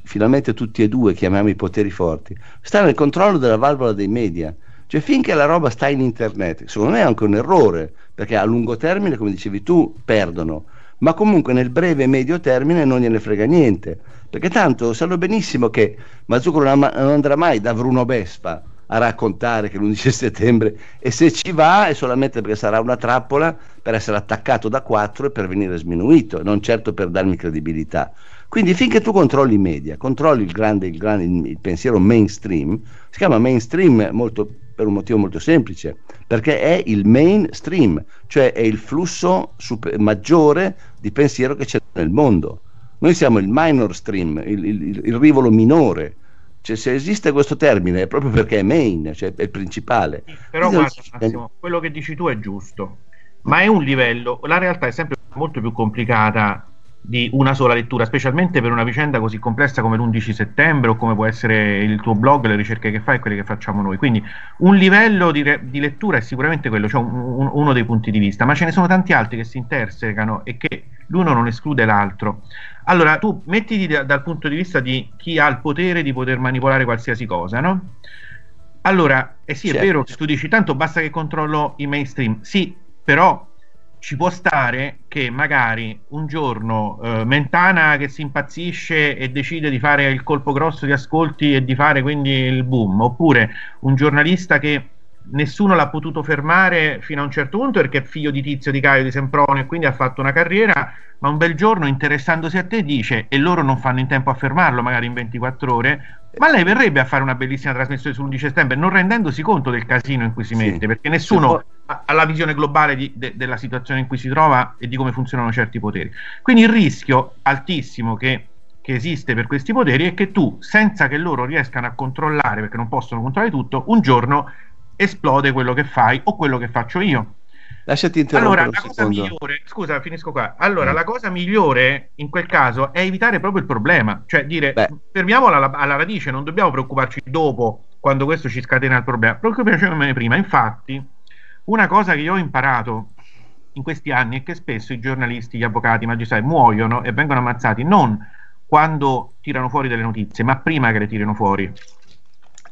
finalmente tutti e due chiamiamo i poteri forti sta nel controllo della valvola dei media, cioè finché la roba sta in internet, secondo me è anche un errore, perché a lungo termine, come dicevi tu, perdono ma comunque nel breve e medio termine non gliene frega niente, perché tanto sanno benissimo che Mazzucco non andrà mai da Bruno Vespa a raccontare che l'11 settembre e se ci va è solamente perché sarà una trappola per essere attaccato da quattro e per venire sminuito, non certo per darmi credibilità. Quindi finché tu controlli i media, controlli il, grande, il, grande, il pensiero mainstream, si chiama mainstream molto per un motivo molto semplice, perché è il mainstream, cioè è il flusso super- maggiore di pensiero che c'è nel mondo. Noi siamo il minor stream, il, il, il rivolo minore. Cioè, se esiste questo termine è proprio perché è main, cioè è il principale. Sì, però guarda, Massimo, quello che dici tu è giusto, ma è un livello, la realtà è sempre molto più complicata di una sola lettura, specialmente per una vicenda così complessa come l'11 settembre o come può essere il tuo blog, le ricerche che fai e quelle che facciamo noi. Quindi un livello di, re- di lettura è sicuramente quello, cioè un, un, uno dei punti di vista, ma ce ne sono tanti altri che si intersecano e che l'uno non esclude l'altro. Allora, tu mettiti da, dal punto di vista di chi ha il potere di poter manipolare qualsiasi cosa, no? Allora, eh sì, certo. è vero che tu dici tanto basta che controllo i mainstream, sì, però ci può stare che magari un giorno eh, Mentana che si impazzisce e decide di fare il colpo grosso di ascolti e di fare quindi il boom, oppure un giornalista che nessuno l'ha potuto fermare fino a un certo punto perché è figlio di Tizio, di Caio, di Sempronio e quindi ha fatto una carriera, ma un bel giorno interessandosi a te dice e loro non fanno in tempo a fermarlo magari in 24 ore, ma lei verrebbe a fare una bellissima trasmissione sull'11 settembre non rendendosi conto del casino in cui si mette, sì. perché nessuno ha, ha la visione globale di, de, della situazione in cui si trova e di come funzionano certi poteri. Quindi il rischio altissimo che che esiste per questi poteri è che tu, senza che loro riescano a controllare, perché non possono controllare tutto, un giorno esplode quello che fai o quello che faccio io. Lasciati interrompere allora, la cosa migliore, scusa, finisco qua. Allora, mm. la cosa migliore in quel caso è evitare proprio il problema, cioè dire Beh. fermiamola alla, alla, radice, non dobbiamo preoccuparci dopo quando questo ci scatena il problema, preoccupiamone prima. Infatti, una cosa che io ho imparato in questi anni è che spesso i giornalisti, gli avvocati, i magistrati muoiono e vengono ammazzati non quando tirano fuori delle notizie, ma prima che le tirino fuori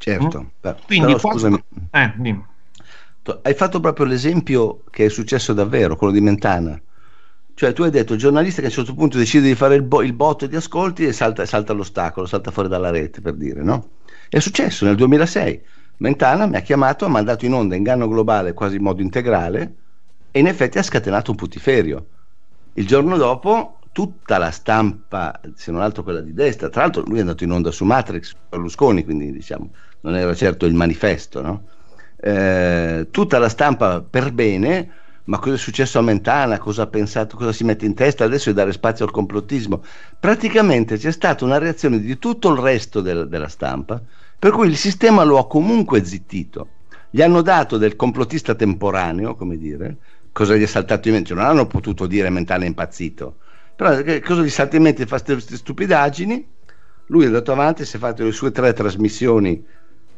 certo. Mm? Però, Quindi, però, scusami, eh, hai fatto proprio l'esempio che è successo davvero, quello di Mentana. Cioè, tu hai detto il giornalista che a un certo punto decide di fare il, bo- il botto di ascolti e salta, salta, l'ostacolo, salta fuori dalla rete per dire, no? È successo nel 2006. Mentana mi ha chiamato, ha mandato in onda inganno globale quasi in modo integrale e in effetti ha scatenato un putiferio. Il giorno dopo tutta la stampa, se non altro quella di destra, tra l'altro lui è andato in onda su Matrix Berlusconi, quindi diciamo non era certo il manifesto, no? eh, tutta la stampa per bene, ma cosa è successo a Mentana, cosa ha pensato, cosa si mette in testa, adesso è dare spazio al complottismo. Praticamente c'è stata una reazione di tutto il resto del, della stampa, per cui il sistema lo ha comunque zittito. Gli hanno dato del complottista temporaneo, come dire, cosa gli è saltato in mente, non hanno potuto dire Mentana è impazzito, però eh, cosa gli è saltato in mente fa queste stupidaggini, lui è andato avanti, si è fatto le sue tre trasmissioni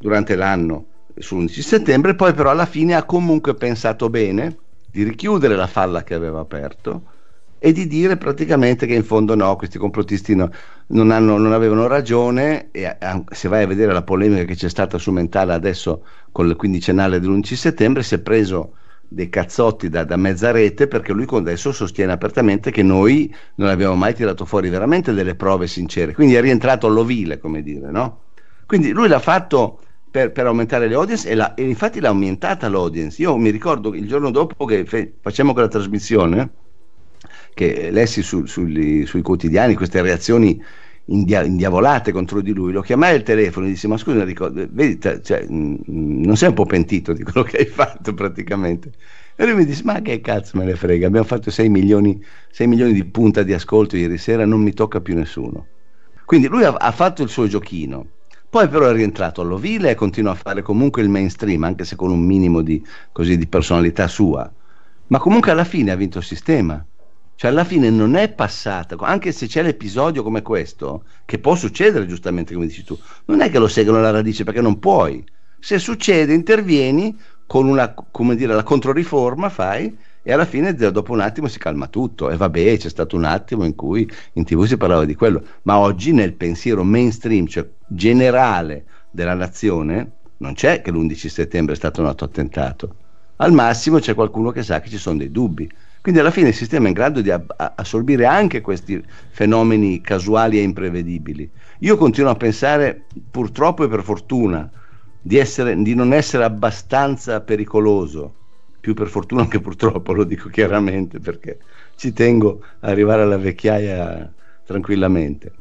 durante l'anno sull'11 settembre, poi però alla fine ha comunque pensato bene di richiudere la falla che aveva aperto e di dire praticamente che in fondo no, questi complottisti no, non, hanno, non, avevano ragione e se vai a vedere la polemica che c'è stata su Mentale adesso con il quindicennale dell'11 settembre si è preso dei cazzotti da, da mezza rete perché lui adesso sostiene apertamente che noi non abbiamo mai tirato fuori veramente delle prove sincere, quindi è rientrato all'ovile come dire, no? Quindi lui l'ha fatto per, per, aumentare le audience e, la, e, infatti l'ha aumentata l'audience. Io mi ricordo il giorno dopo che fe, facciamo quella trasmissione, che lessi su, sugli, sui quotidiani queste reazioni india, indiavolate contro di lui, lo chiamai al telefono e gli dissi ma scusa Enrico, vedi, cioè, non sei un po' pentito di quello che hai fatto praticamente? E lui mi disse ma che cazzo me ne frega, abbiamo fatto 6 milioni, 6 milioni di punta di ascolto ieri sera, non mi tocca più nessuno. Quindi lui ha, ha fatto il suo giochino poi però è rientrato all'Ovile e continua a fare comunque il mainstream, anche se con un minimo di, così, di personalità sua. Ma comunque alla fine ha vinto il sistema. Cioè alla fine non è passata, anche se c'è l'episodio come questo, che può succedere giustamente come dici tu, non è che lo seguono alla radice perché non puoi. Se succede intervieni con una, come dire, la controriforma, fai e alla fine dopo un attimo si calma tutto e vabbè c'è stato un attimo in cui in tv si parlava di quello ma oggi nel pensiero mainstream cioè generale della nazione non c'è che l'11 settembre è stato un atto attentato al massimo c'è qualcuno che sa che ci sono dei dubbi quindi alla fine il sistema è in grado di assorbire anche questi fenomeni casuali e imprevedibili. Io continuo a pensare, purtroppo e per fortuna, di, essere, di non essere abbastanza pericoloso più per fortuna che purtroppo, lo dico chiaramente perché ci tengo ad arrivare alla vecchiaia tranquillamente.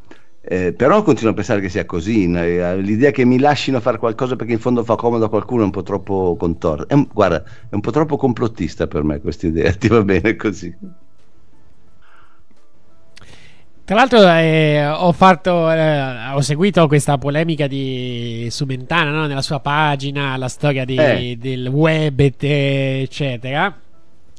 Eh, però continuo a pensare che sia così, eh, l'idea che mi lasciano fare qualcosa perché in fondo fa comodo a qualcuno è un po' troppo contorta, guarda, è un po' troppo complottista per me questa idea, ti va bene così. Tra l'altro eh, ho, fatto, eh, ho, seguito questa polemica di Sumentana no? nella sua pagina, la storia di, eh. del web, eccetera.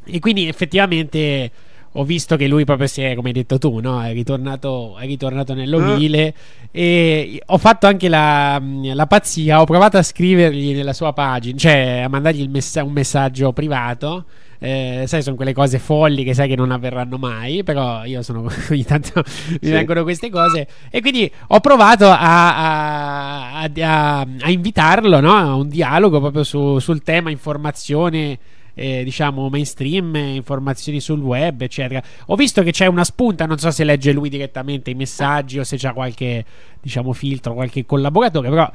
E quindi effettivamente ho visto che lui proprio si è, come hai detto tu, no? è, ritornato, è ritornato nell'ovile. Mm. E ho fatto anche la, la, pazzia, ho provato a scrivergli nella sua pagina, cioè a mandargli messa- un messaggio privato eh, sai, sono quelle cose folli che sai che non avverranno mai, però io sono ogni tanto mi sì. vengono queste cose e quindi ho provato a, a, a, a invitarlo no? a un dialogo proprio su, sul tema informazione. Eh, diciamo mainstream, informazioni sul web, eccetera. Ho visto che c'è una spunta, non so se legge lui direttamente i messaggi o se c'è qualche diciamo filtro, qualche collaboratore, però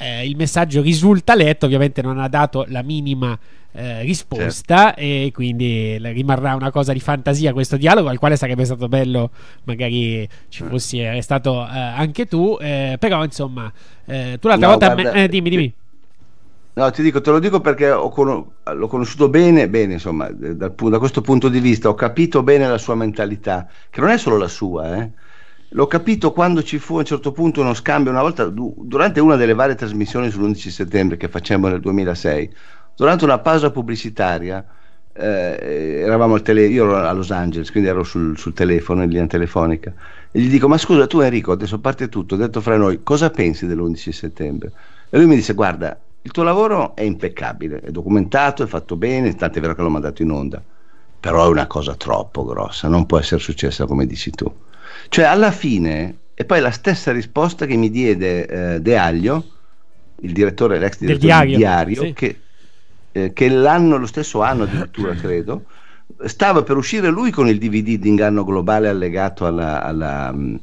eh, il messaggio risulta letto, ovviamente non ha dato la minima eh, risposta certo. e quindi rimarrà una cosa di fantasia questo dialogo al quale sarebbe stato bello magari ci eh. fossi eh, stato eh, anche tu eh, però insomma eh, tu l'altra no, volta guarda, me- eh, dimmi dimmi No, ti dico, te lo dico perché con- l'ho conosciuto bene, bene, insomma, dal, da questo punto di vista ho capito bene la sua mentalità, che non è solo la sua, eh, L'ho capito quando ci fu a un certo punto uno scambio, una volta durante una delle varie trasmissioni sull'11 settembre che facciamo nel 2006, durante una pausa pubblicitaria eh, eravamo al tele- io ero a Los Angeles, quindi ero sul, sul telefono, in linea telefonica, e gli dico, ma scusa tu Enrico, adesso parte tutto, ho detto fra noi, cosa pensi dell'11 settembre? E lui mi disse, guarda, il tuo lavoro è impeccabile, è documentato, è fatto bene, tanto è vero che l'ho mandato in onda, però è una cosa troppo grossa, non può essere successa come dici tu. Cioè alla fine, e poi la stessa risposta che mi diede eh, De Aglio, il direttore, l'ex direttore del diario, di diario sì. che eh, che l'anno, lo stesso anno addirittura credo, stava per uscire lui con il DVD di inganno globale allegato alla, alla, mm,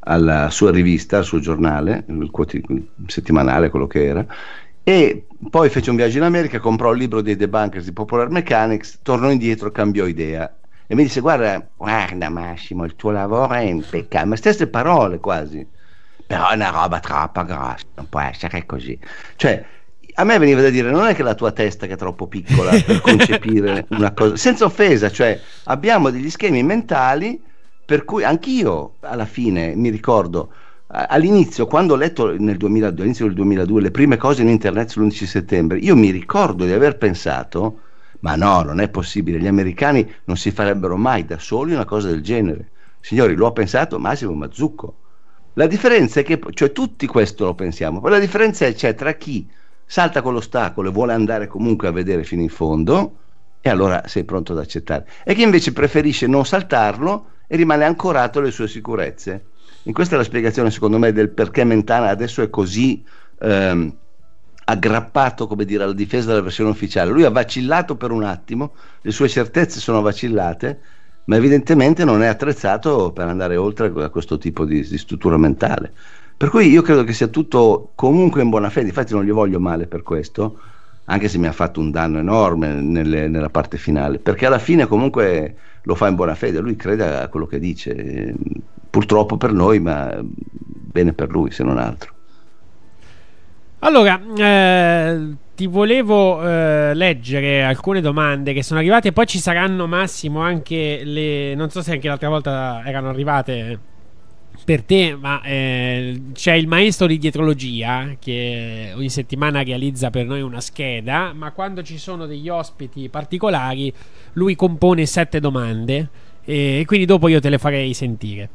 alla sua rivista, al suo giornale, il quotidiano, settimanale, quello che era, e poi fece un viaggio in America, comprò il libro dei debunkers di Popular Mechanics, tornò indietro, cambiò idea e mi disse guarda, guarda Massimo, il tuo lavoro è impeccabile, ma stesse parole quasi, però è una roba troppo grossa, non può essere così. Cioè, a me veniva da dire non è che la tua testa che è troppo piccola per concepire una cosa, senza offesa, cioè abbiamo degli schemi mentali per cui anch'io alla fine mi ricordo all'inizio quando ho letto nel 2002, all'inizio del 2002 le prime cose in internet sull'11 settembre, io mi ricordo di aver pensato ma no, non è possibile, gli americani non si farebbero mai da soli una cosa del genere. Signori, lo ha pensato Massimo Mazzucco. La differenza è che, cioè tutti questo lo pensiamo, poi la differenza è c'è cioè, tra chi salta con l'ostacolo e vuole andare comunque a vedere fino in fondo, e allora sei pronto ad accettare. E chi invece preferisce non saltarlo e rimane ancorato alle sue sicurezze. E questa è la spiegazione, secondo me, del perché Mentana adesso è così ehm, aggrappato, come dire, alla difesa della versione ufficiale. Lui ha vacillato per un attimo, le sue certezze sono vacillate, ma evidentemente non è attrezzato per andare oltre a questo tipo di, di struttura mentale. Per cui io credo che sia tutto comunque in buona fede, infatti non gli voglio male per questo, anche se mi ha fatto un danno enorme nelle, nella parte finale, perché alla fine comunque lo fa in buona fede, lui crede a quello che dice, purtroppo per noi, ma bene per lui se non altro. Allora, eh, ti volevo eh, leggere alcune domande che sono arrivate, poi ci saranno Massimo anche le... non so se anche l'altra volta erano arrivate per te, ma eh, c'è il maestro di dietrologia che ogni settimana realizza per noi una scheda, ma quando ci sono degli ospiti particolari lui compone sette domande e quindi dopo io te le farei sentire.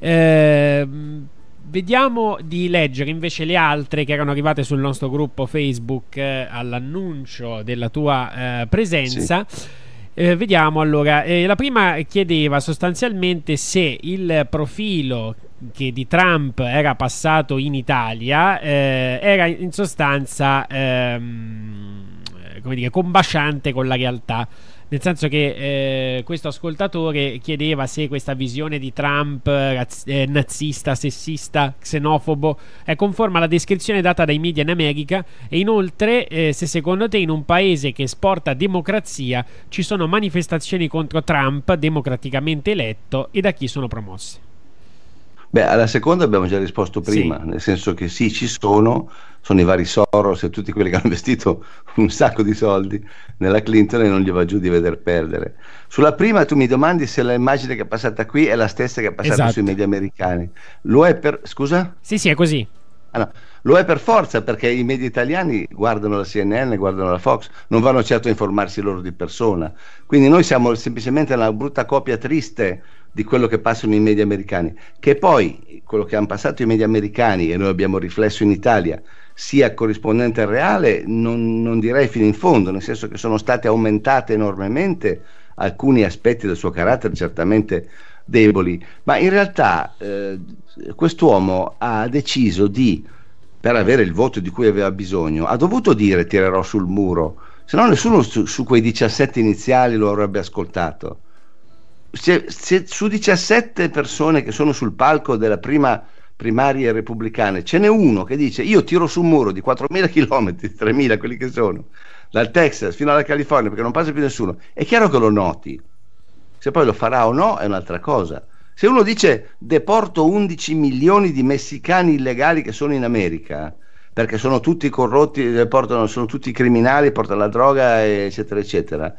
Eh, vediamo di leggere invece le altre che erano arrivate sul nostro gruppo Facebook eh, all'annuncio della tua eh, presenza. Sì eh, vediamo allora, eh, la prima chiedeva sostanzialmente se il profilo che di Trump era passato in Italia eh, era in sostanza ehm, come dire, combasciante con la realtà nel senso che eh, questo ascoltatore chiedeva se questa visione di Trump razz- eh, nazista, sessista, xenofobo è conforme alla descrizione data dai media in America e inoltre eh, se secondo te in un paese che esporta democrazia ci sono manifestazioni contro Trump democraticamente eletto e da chi sono promosse. Beh, alla seconda abbiamo già risposto prima, sì. nel senso che sì, ci sono, sono i vari Soros e tutti quelli che hanno investito un sacco di soldi nella Clinton e non gli va giù di veder perdere. Sulla prima tu mi domandi se l'immagine che è passata qui è la stessa che è passata esatto. sui media americani. Lo è per... scusa? Sì, sì, è così. Ah, no. Lo è per forza perché i media italiani guardano la CNN, guardano la Fox, non vanno certo a informarsi loro di persona. Quindi noi siamo semplicemente una brutta copia triste di quello che passano i media americani, che poi quello che hanno passato i media americani e noi abbiamo riflesso in Italia sia corrispondente al reale, non, non direi fino in fondo, nel senso che sono state aumentate enormemente alcuni aspetti del suo carattere certamente deboli, ma in realtà eh, quest'uomo ha deciso di, per avere il voto di cui aveva bisogno, ha dovuto dire tirerò sul muro, se no nessuno su, su quei 17 iniziali lo avrebbe ascoltato se, se su 17 persone che sono sul palco della prima primarie repubblicane, ce n'è uno che dice io tiro su un muro di 4.000 km, 3.000 quelli che sono, dal Texas fino alla California perché non passa più nessuno, è chiaro che lo noti. Se poi lo farà o no è un'altra cosa. Se uno dice deporto 11 milioni di messicani illegali che sono in America, perché sono tutti corrotti, eh, portano, sono tutti criminali, portano la droga, eccetera, eccetera,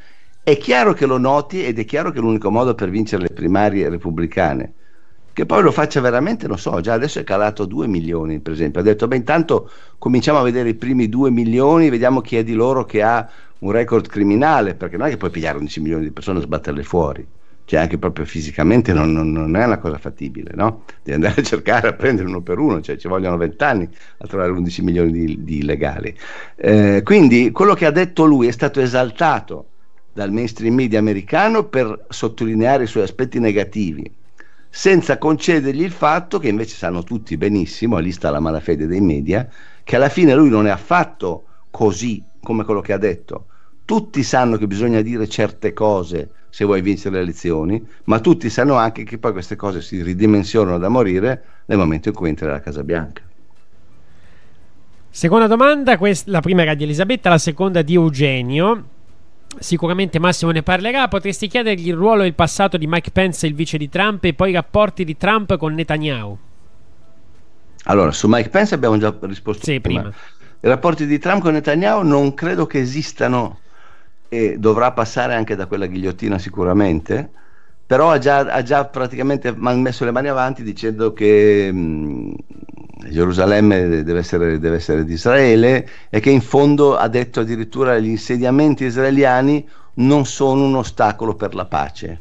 è chiaro che lo noti ed è chiaro che l'unico modo per vincere le primarie repubblicane, che poi lo faccia veramente, lo so, già adesso è calato 2 milioni, per esempio. Ha detto, beh, intanto cominciamo a vedere i primi 2 milioni, vediamo chi è di loro che ha un record criminale, perché non è che puoi pigliare 11 milioni di persone e sbatterle fuori cioè anche proprio fisicamente non, non, non, è una cosa fattibile, no? Devi andare a cercare a prendere uno per uno, cioè ci vogliono 20 anni a trovare 11 milioni di, di illegali. Eh, quindi quello che ha detto lui è stato esaltato dal mainstream media americano per sottolineare i suoi aspetti negativi, senza concedergli il fatto che invece sanno tutti benissimo, e lì sta la malafede dei media, che alla fine lui non è affatto così come quello che ha detto. Tutti sanno che bisogna dire certe cose se vuoi vincere le elezioni, ma tutti sanno anche che poi queste cose si ridimensionano da morire nel momento in cui entra la Casa Bianca. Seconda domanda, quest- la prima era di Elisabetta, la seconda di Eugenio. Sicuramente Massimo ne parlerà. Potresti chiedergli il ruolo e il passato di Mike Pence, il vice di Trump, e poi i rapporti di Trump con Netanyahu. Allora, su Mike Pence abbiamo già risposto sì, prima. prima. I rapporti di Trump con Netanyahu non credo che esistano e dovrà passare anche da quella ghigliottina sicuramente, però ha già, ha già praticamente messo le mani avanti dicendo che mh, mm, Gerusalemme deve essere, deve essere di Israele e che in fondo ha detto addirittura che gli insediamenti israeliani non sono un ostacolo per la pace.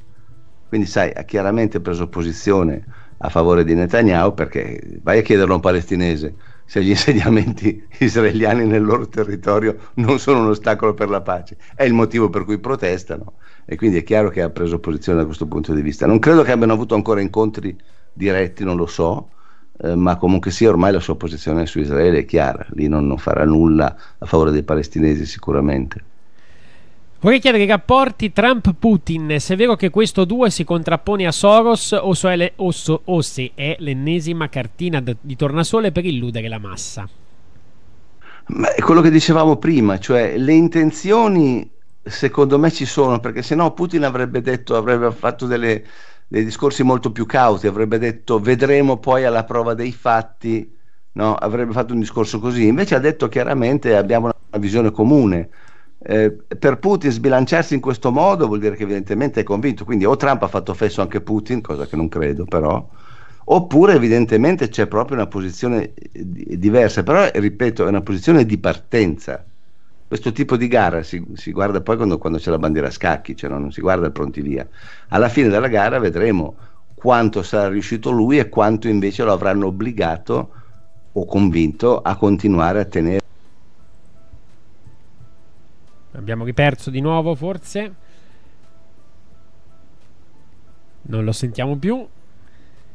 Quindi sai, ha chiaramente preso posizione a favore di Netanyahu perché vai a chiederlo a un palestinese se gli insediamenti israeliani nel loro territorio non sono un ostacolo per la pace. È il motivo per cui protestano e quindi è chiaro che ha preso posizione da questo punto di vista. Non credo che abbiano avuto ancora incontri diretti, non lo so, eh, ma comunque sia ormai la sua posizione su Israele è chiara, lì non, non farà nulla a favore dei palestinesi sicuramente. Vorrei chiedere i rapporti Trump-Putin, se è vero che questo due si contrappone a Soros o, so le, o, so, o se è l'ennesima cartina di tornasole per illudere la massa. Ma è quello che dicevamo prima, cioè le intenzioni secondo me ci sono, perché se no Putin avrebbe detto, avrebbe fatto delle dei discorsi molto più cauti, avrebbe detto vedremo poi alla prova dei fatti, no? avrebbe fatto un discorso così, invece ha detto chiaramente abbiamo una visione comune. Eh, per Putin sbilanciarsi in questo modo vuol dire che evidentemente è convinto, quindi o Trump ha fatto fesso anche Putin, cosa che non credo però, oppure evidentemente c'è proprio una posizione eh, diversa, però ripeto è una posizione di partenza questo tipo di gara si, si guarda poi quando, quando, c'è la bandiera a scacchi, cioè non si guarda il pronti via. Alla fine della gara vedremo quanto sarà riuscito lui e quanto invece lo avranno obbligato o convinto a continuare a tenere. Abbiamo riperso di nuovo forse. Non lo sentiamo più.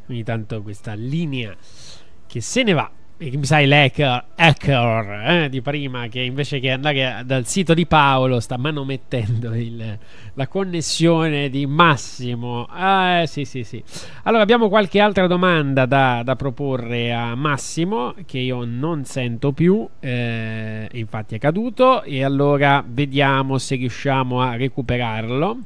Ogni tanto questa linea che se ne va sai l'hacker eh, di prima che invece che andare dal sito di Paolo sta manomettendo il, la connessione di Massimo ah, sì sì sì allora abbiamo qualche altra domanda da, da proporre a Massimo che io non sento più eh, infatti è caduto e allora vediamo se riusciamo a recuperarlo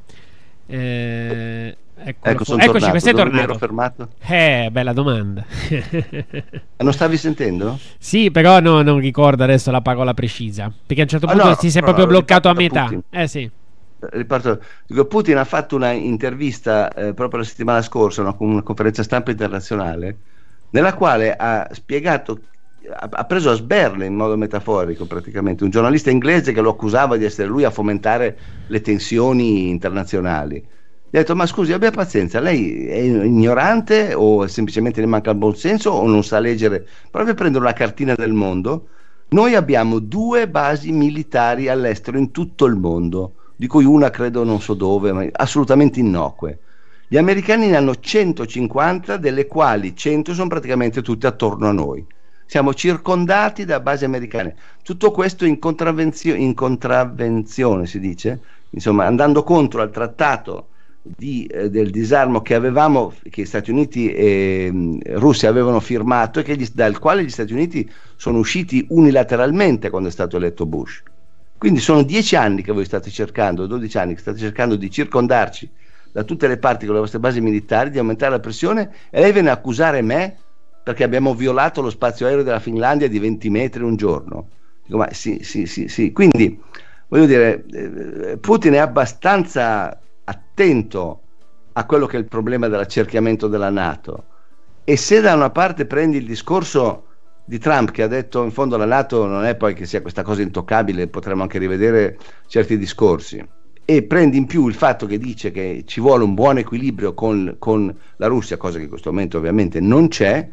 eh, Ecco, ecco sono Eccoci, tornato. sei tornato. Ero fermato? Eh, bella domanda. Eh, non stavi sentendo? Sì, però no, non ricordo adesso la parola precisa, perché a un certo ah, punto ah, no, ti sei no, proprio bloccato a metà. Putin. Eh sì. Eh, riparto. Dico, Putin ha fatto un'intervista eh, proprio la settimana scorsa, no, con una conferenza stampa internazionale, nella quale ha spiegato ha preso a sberle in modo metaforico praticamente un giornalista inglese che lo accusava di essere lui a fomentare le tensioni internazionali gli ho detto ma scusi abbia pazienza, lei è ignorante o semplicemente le manca il buon senso o non sa leggere, provi a prendere una cartina del mondo, noi abbiamo due basi militari all'estero in tutto il mondo, di cui una credo non so dove, ma assolutamente innocue. Gli americani ne hanno 150, delle quali 100 sono praticamente tutte attorno a noi. Siamo circondati da basi americane. Tutto questo in, contravvenzio- in contravvenzione, si dice, insomma, andando contro al trattato di, eh, del disarmo che avevamo, che Stati Uniti e mm, Russia avevano firmato e gli, dal quale gli Stati Uniti sono usciti unilateralmente quando è stato eletto Bush. Quindi sono dieci anni che voi state cercando, dodici anni che state cercando di circondarci da tutte le parti con le vostre basi militari, di aumentare la pressione e lei viene a accusare me perché abbiamo violato lo spazio aereo della Finlandia di 20 metri un giorno. Dico, ma sì, sì, sì, sì. Quindi, voglio dire, eh, Putin è abbastanza attento a quello che è il problema dell'accerchiamento della Nato. E se da una parte prendi il discorso di Trump che ha detto in fondo la Nato non è poi che sia questa cosa intoccabile, potremmo anche rivedere certi discorsi. E prendi in più il fatto che dice che ci vuole un buon equilibrio con, con la Russia, cosa che in questo momento ovviamente non c'è,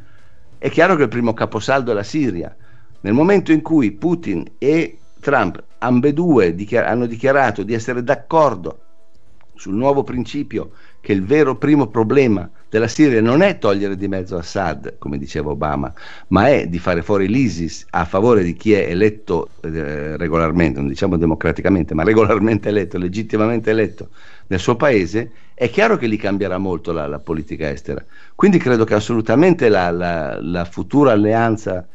è chiaro che il primo caposaldo è la Siria. Nel momento in cui Putin e Trump ambedue dichiar- hanno dichiarato di essere d'accordo sul nuovo principio che il vero primo problema della Siria non è togliere di mezzo Assad, come diceva Obama, ma è di fare fuori l'ISIS a favore di chi è eletto eh, regolarmente, non diciamo democraticamente, ma regolarmente eletto, legittimamente eletto nel suo paese, è chiaro che lì cambierà molto la, la politica estera. Quindi credo che assolutamente la, la, la futura alleanza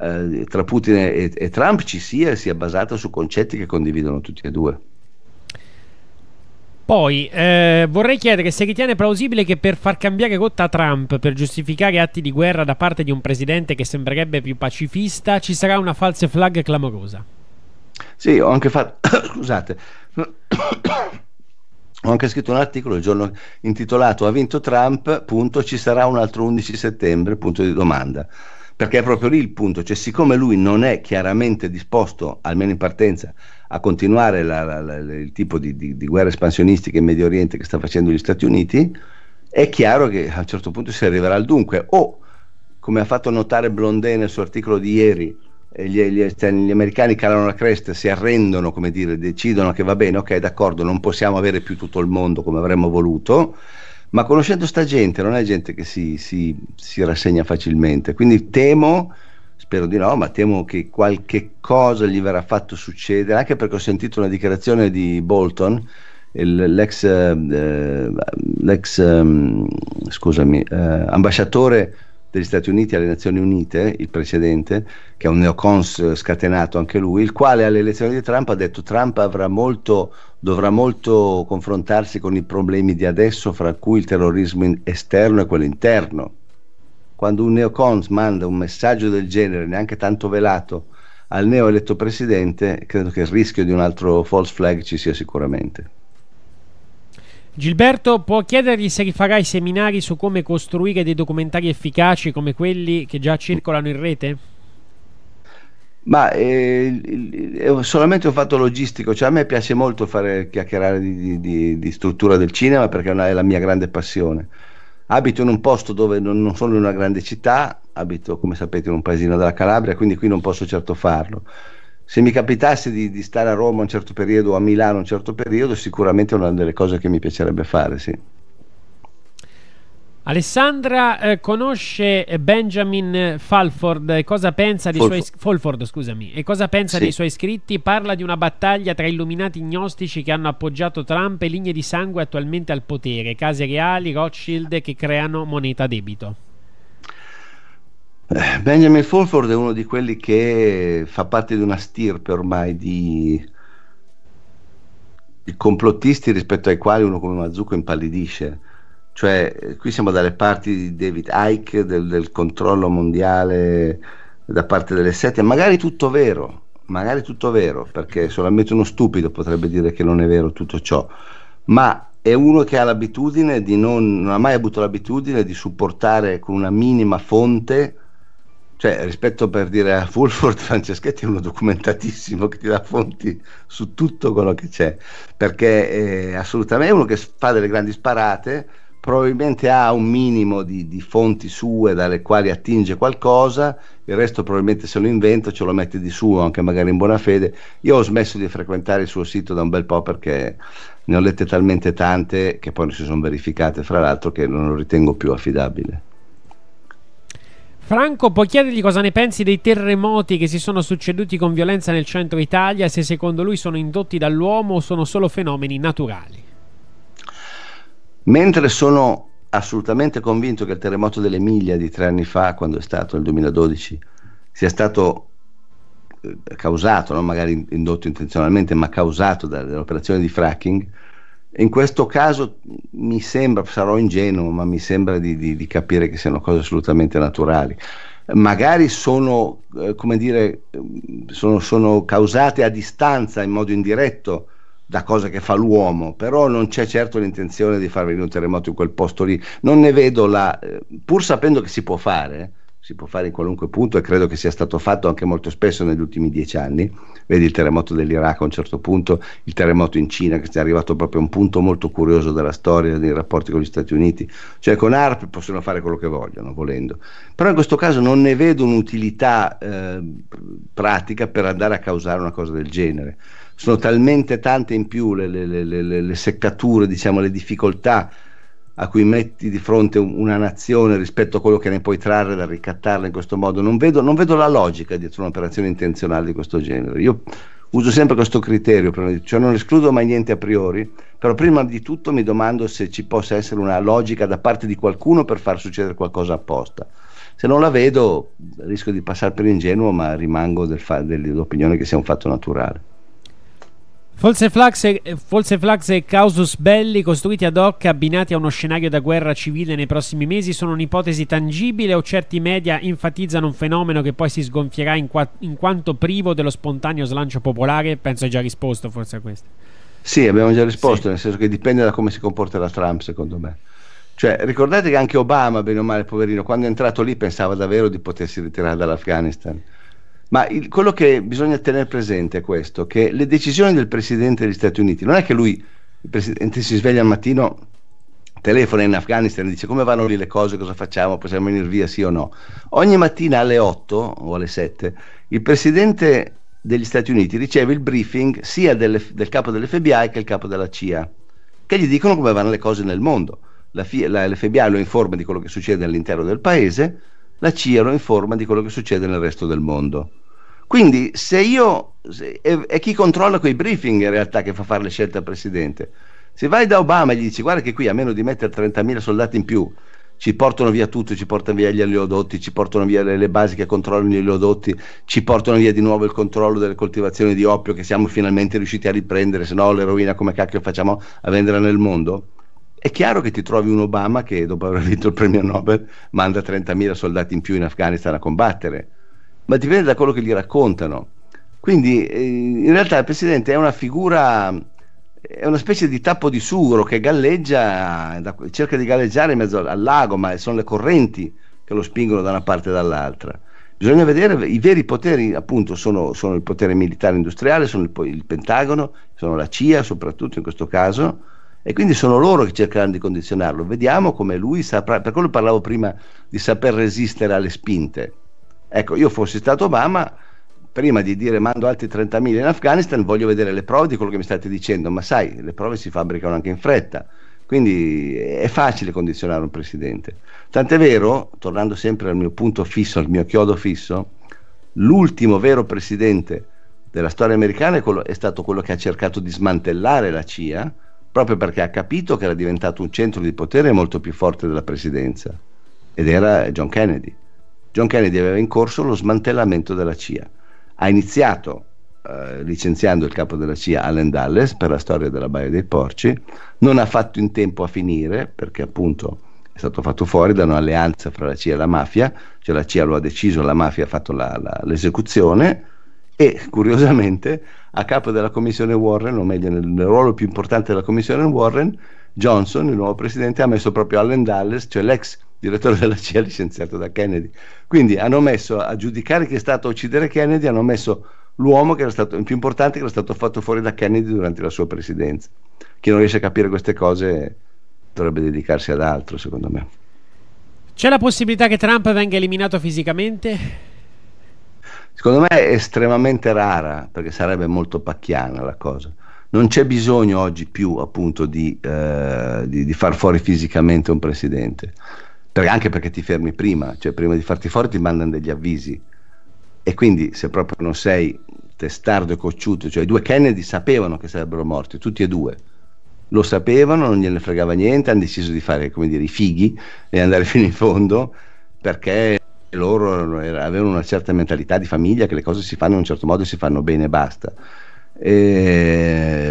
eh, tra Putin e, e Trump ci sia e sia basata su concetti che condividono tutti e due. Poi eh, vorrei chiedere se ritiene plausibile che per far cambiare rotta a Trump, per giustificare atti di guerra da parte di un presidente che sembrerebbe più pacifista, ci sarà una false flag clamorosa. Sì, ho anche fatto. Scusate. ho anche scritto un articolo il giorno intitolato Ha vinto Trump, punto, ci sarà un altro 11 settembre, punto di domanda. Perché è proprio lì il punto, cioè siccome lui non è chiaramente disposto, almeno in partenza, a continuare la, la, il tipo di, di, di guerra espansionistica in Medio Oriente che sta facendo gli Stati Uniti, è chiaro che a un certo punto si arriverà al dunque. O, come ha fatto notare Blondet nel suo articolo di ieri, gli, gli, cioè, gli, americani calano la cresta, si arrendono, come dire, decidono che va bene, ok, d'accordo, non possiamo avere più tutto il mondo come avremmo voluto, ma conoscendo sta gente non è gente che si, si, si rassegna facilmente. Quindi temo spero di no, ma temo che qualche cosa gli verrà fatto succedere, anche perché ho sentito una dichiarazione di Bolton, il, l'ex, eh, l'ex um, scusami, eh, ambasciatore degli Stati Uniti alle Nazioni Unite, il precedente, che è un neocons scatenato anche lui, il quale alle elezioni di Trump ha detto Trump avrà molto, dovrà molto confrontarsi con i problemi di adesso, fra cui il terrorismo esterno e quello interno quando un neocons manda un messaggio del genere, neanche tanto velato, al neoeletto presidente, credo che il rischio di un altro false flag ci sia sicuramente. Gilberto può chiedergli se rifarà i seminari su come costruire dei documentari efficaci come quelli che già circolano in rete? Ma eh, solamente un fatto logistico, cioè a me piace molto fare chiacchierare di, di, di struttura del cinema perché è, una, è la mia grande passione abito in un posto dove non, non sono in una grande città, abito come sapete in un paesino della Calabria, quindi qui non posso certo farlo. Se mi capitasse di, di stare a Roma un certo periodo o a Milano un certo periodo, sicuramente è una delle cose che mi piacerebbe fare, sì. Alessandra eh, conosce eh, Benjamin Falford, cosa pensa dei suoi, Fulford, scusami, e cosa pensa sì. dei suoi scritti? Parla di una battaglia tra illuminati gnostici che hanno appoggiato Trump e linee di sangue attualmente al potere, case reali, Rothschild che creano moneta debito. Eh, Benjamin Fulford è uno di quelli che fa parte di una stirpe ormai di, di complottisti rispetto ai quali uno come Mazzucco impallidisce cioè, qui siamo dalle parti di David Icke, del, del controllo mondiale da parte delle sette, magari tutto vero, magari tutto vero, perché solamente uno stupido potrebbe dire che non è vero tutto ciò, ma è uno che ha l'abitudine di non, non ha mai avuto l'abitudine di supportare con una minima fonte, cioè rispetto per dire a Fulford, Franceschetti è uno documentatissimo che ti dà fonti su tutto quello che c'è, perché è assolutamente uno che fa delle grandi sparate probabilmente ha un minimo di, di, fonti sue dalle quali attinge qualcosa, il resto probabilmente se lo inventa ce lo mette di suo, anche magari in buona fede. Io ho smesso di frequentare il suo sito da un bel po' perché ne ho lette talmente tante che poi non si sono verificate, fra l'altro che non lo ritengo più affidabile. Franco, puoi chiedergli cosa ne pensi dei terremoti che si sono succeduti con violenza nel centro Italia, se secondo lui sono indotti dall'uomo o sono solo fenomeni naturali? Mentre sono assolutamente convinto che il terremoto dell'Emilia di tre anni fa, quando è stato nel 2012, sia stato eh, causato, non magari indotto intenzionalmente, ma causato dall'operazione di fracking, in questo caso mi sembra, sarò ingenuo, ma mi sembra di, di, di capire che siano cose assolutamente naturali. Magari sono, eh, come dire, sono, sono causate a distanza in modo indiretto da cosa che fa l'uomo, però non c'è certo l'intenzione di far venire un terremoto in quel posto lì. Non ne vedo la... Eh, pur sapendo che si può fare, si può fare in qualunque punto e credo che sia stato fatto anche molto spesso negli ultimi dieci anni. Vedi il terremoto dell'Iraq a un certo punto, il terremoto in Cina che è arrivato proprio a un punto molto curioso della storia dei rapporti con gli Stati Uniti. Cioè con ARP possono fare quello che vogliono, volendo. Però in questo caso non ne vedo un'utilità eh, pratica per andare a causare una cosa del genere sono talmente tante in più le, le, le, le, seccature, diciamo, le difficoltà a cui metti di fronte una nazione rispetto a quello che ne puoi trarre dal ricattarla in questo modo. Non vedo, non vedo la logica dietro un'operazione intenzionale di questo genere. Io uso sempre questo criterio, cioè non escludo mai niente a priori, però prima di tutto mi domando se ci possa essere una logica da parte di qualcuno per far succedere qualcosa apposta. Se non la vedo rischio di passare per ingenuo, ma rimango del fa- dell'opinione che sia un fatto naturale. Eh, false flags, e, causus belli costruiti ad hoc abbinati a uno scenario da guerra civile nei prossimi mesi sono un'ipotesi tangibile o certi media enfatizzano un fenomeno che poi si sgonfierà in, qua, in quanto privo dello spontaneo slancio popolare? Penso hai già risposto forse a questo. Sì, abbiamo già risposto, sì. nel senso che dipende da come si comporterà Trump secondo me. Cioè, ricordate che anche Obama, bene o male, poverino, quando è entrato lì pensava davvero di potersi ritirare dall'Afghanistan ma il, quello che bisogna tenere presente è questo, che le decisioni del Presidente degli Stati Uniti, non è che lui, il Presidente si sveglia al mattino, telefona in Afghanistan e dice come vanno lì le cose, cosa facciamo, possiamo venire via sì o no. Ogni mattina alle 8 o alle 7 il Presidente degli Stati Uniti riceve il briefing sia delle, del capo dell'FBI che del capo della CIA, che gli dicono come vanno le cose nel mondo. La, la, L'FBI lo informa di quello che succede all'interno del paese la CIA lo informa di quello che succede nel resto del mondo. Quindi se io, se, è, è, chi controlla quei briefing in realtà che fa fare le scelte al Presidente. Se vai da Obama e gli dici guarda che qui a meno di mettere 30.000 soldati in più ci portano via tutto, ci portano via gli oleodotti, ci portano via le, le basi che controllano gli oleodotti, ci portano via di nuovo il controllo delle coltivazioni di oppio che siamo finalmente riusciti a riprendere, se no l'eroina come cacchio facciamo a vendere nel mondo? È chiaro che ti trovi un Obama che dopo aver vinto il premio Nobel manda 30.000 soldati in più in Afghanistan a combattere, ma dipende da quello che gli raccontano. Quindi eh, in realtà il presidente è una figura, è una specie di tappo di sughero che galleggia, da, cerca di galleggiare in mezzo al, lago, ma sono le correnti che lo spingono da una parte e dall'altra. Bisogna vedere, i veri poteri appunto sono, sono il potere militare industriale, sono il, il Pentagono, sono la CIA soprattutto in questo caso, e quindi sono loro che cercheranno di condizionarlo. Vediamo come lui saprà, per quello parlavo prima di saper resistere alle spinte. Ecco, io fossi stato Obama, prima di dire mando altri 30.000 in Afghanistan, voglio vedere le prove di quello che mi state dicendo, ma sai, le prove si fabbricano anche in fretta. Quindi è facile condizionare un presidente. Tant'è vero, tornando sempre al mio punto fisso, al mio chiodo fisso, l'ultimo vero presidente della storia americana è, quello, è stato quello che ha cercato di smantellare la CIA, proprio perché ha capito che era diventato un centro di potere molto più forte della presidenza, ed era John Kennedy. John Kennedy aveva in corso lo smantellamento della CIA. Ha iniziato eh, licenziando il capo della CIA Allen Dulles per la storia della Baia dei Porci, non ha fatto in tempo a finire perché appunto è stato fatto fuori da un'alleanza fra la CIA e la mafia, cioè la CIA lo ha deciso, la mafia ha fatto la, la, l'esecuzione e curiosamente a capo della commissione Warren, o meglio nel, nel ruolo più importante della commissione Warren, Johnson, il nuovo presidente, ha messo proprio Allen Dulles, cioè l'ex direttore della CIA licenziato da Kennedy. Quindi hanno messo a giudicare chi è stato a uccidere Kennedy, hanno messo l'uomo che era stato, il più importante che era stato fatto fuori da Kennedy durante la sua presidenza. Chi non riesce a capire queste cose dovrebbe dedicarsi ad altro, secondo me. C'è la possibilità che Trump venga eliminato fisicamente? Secondo me è estremamente rara, perché sarebbe molto pacchiana la cosa. Non c'è bisogno oggi più appunto di, eh, di, di far fuori fisicamente un presidente, perché, anche perché ti fermi prima, cioè prima di farti fuori ti mandano degli avvisi e quindi se proprio non sei testardo e cocciuto, cioè i due Kennedy sapevano che sarebbero morti, tutti e due, lo sapevano, non gliene fregava niente, hanno deciso di fare come dire, i fighi e andare fino in fondo perché loro era, eh, avevano una certa mentalità di famiglia che le cose si fanno in un certo modo e si fanno bene e basta.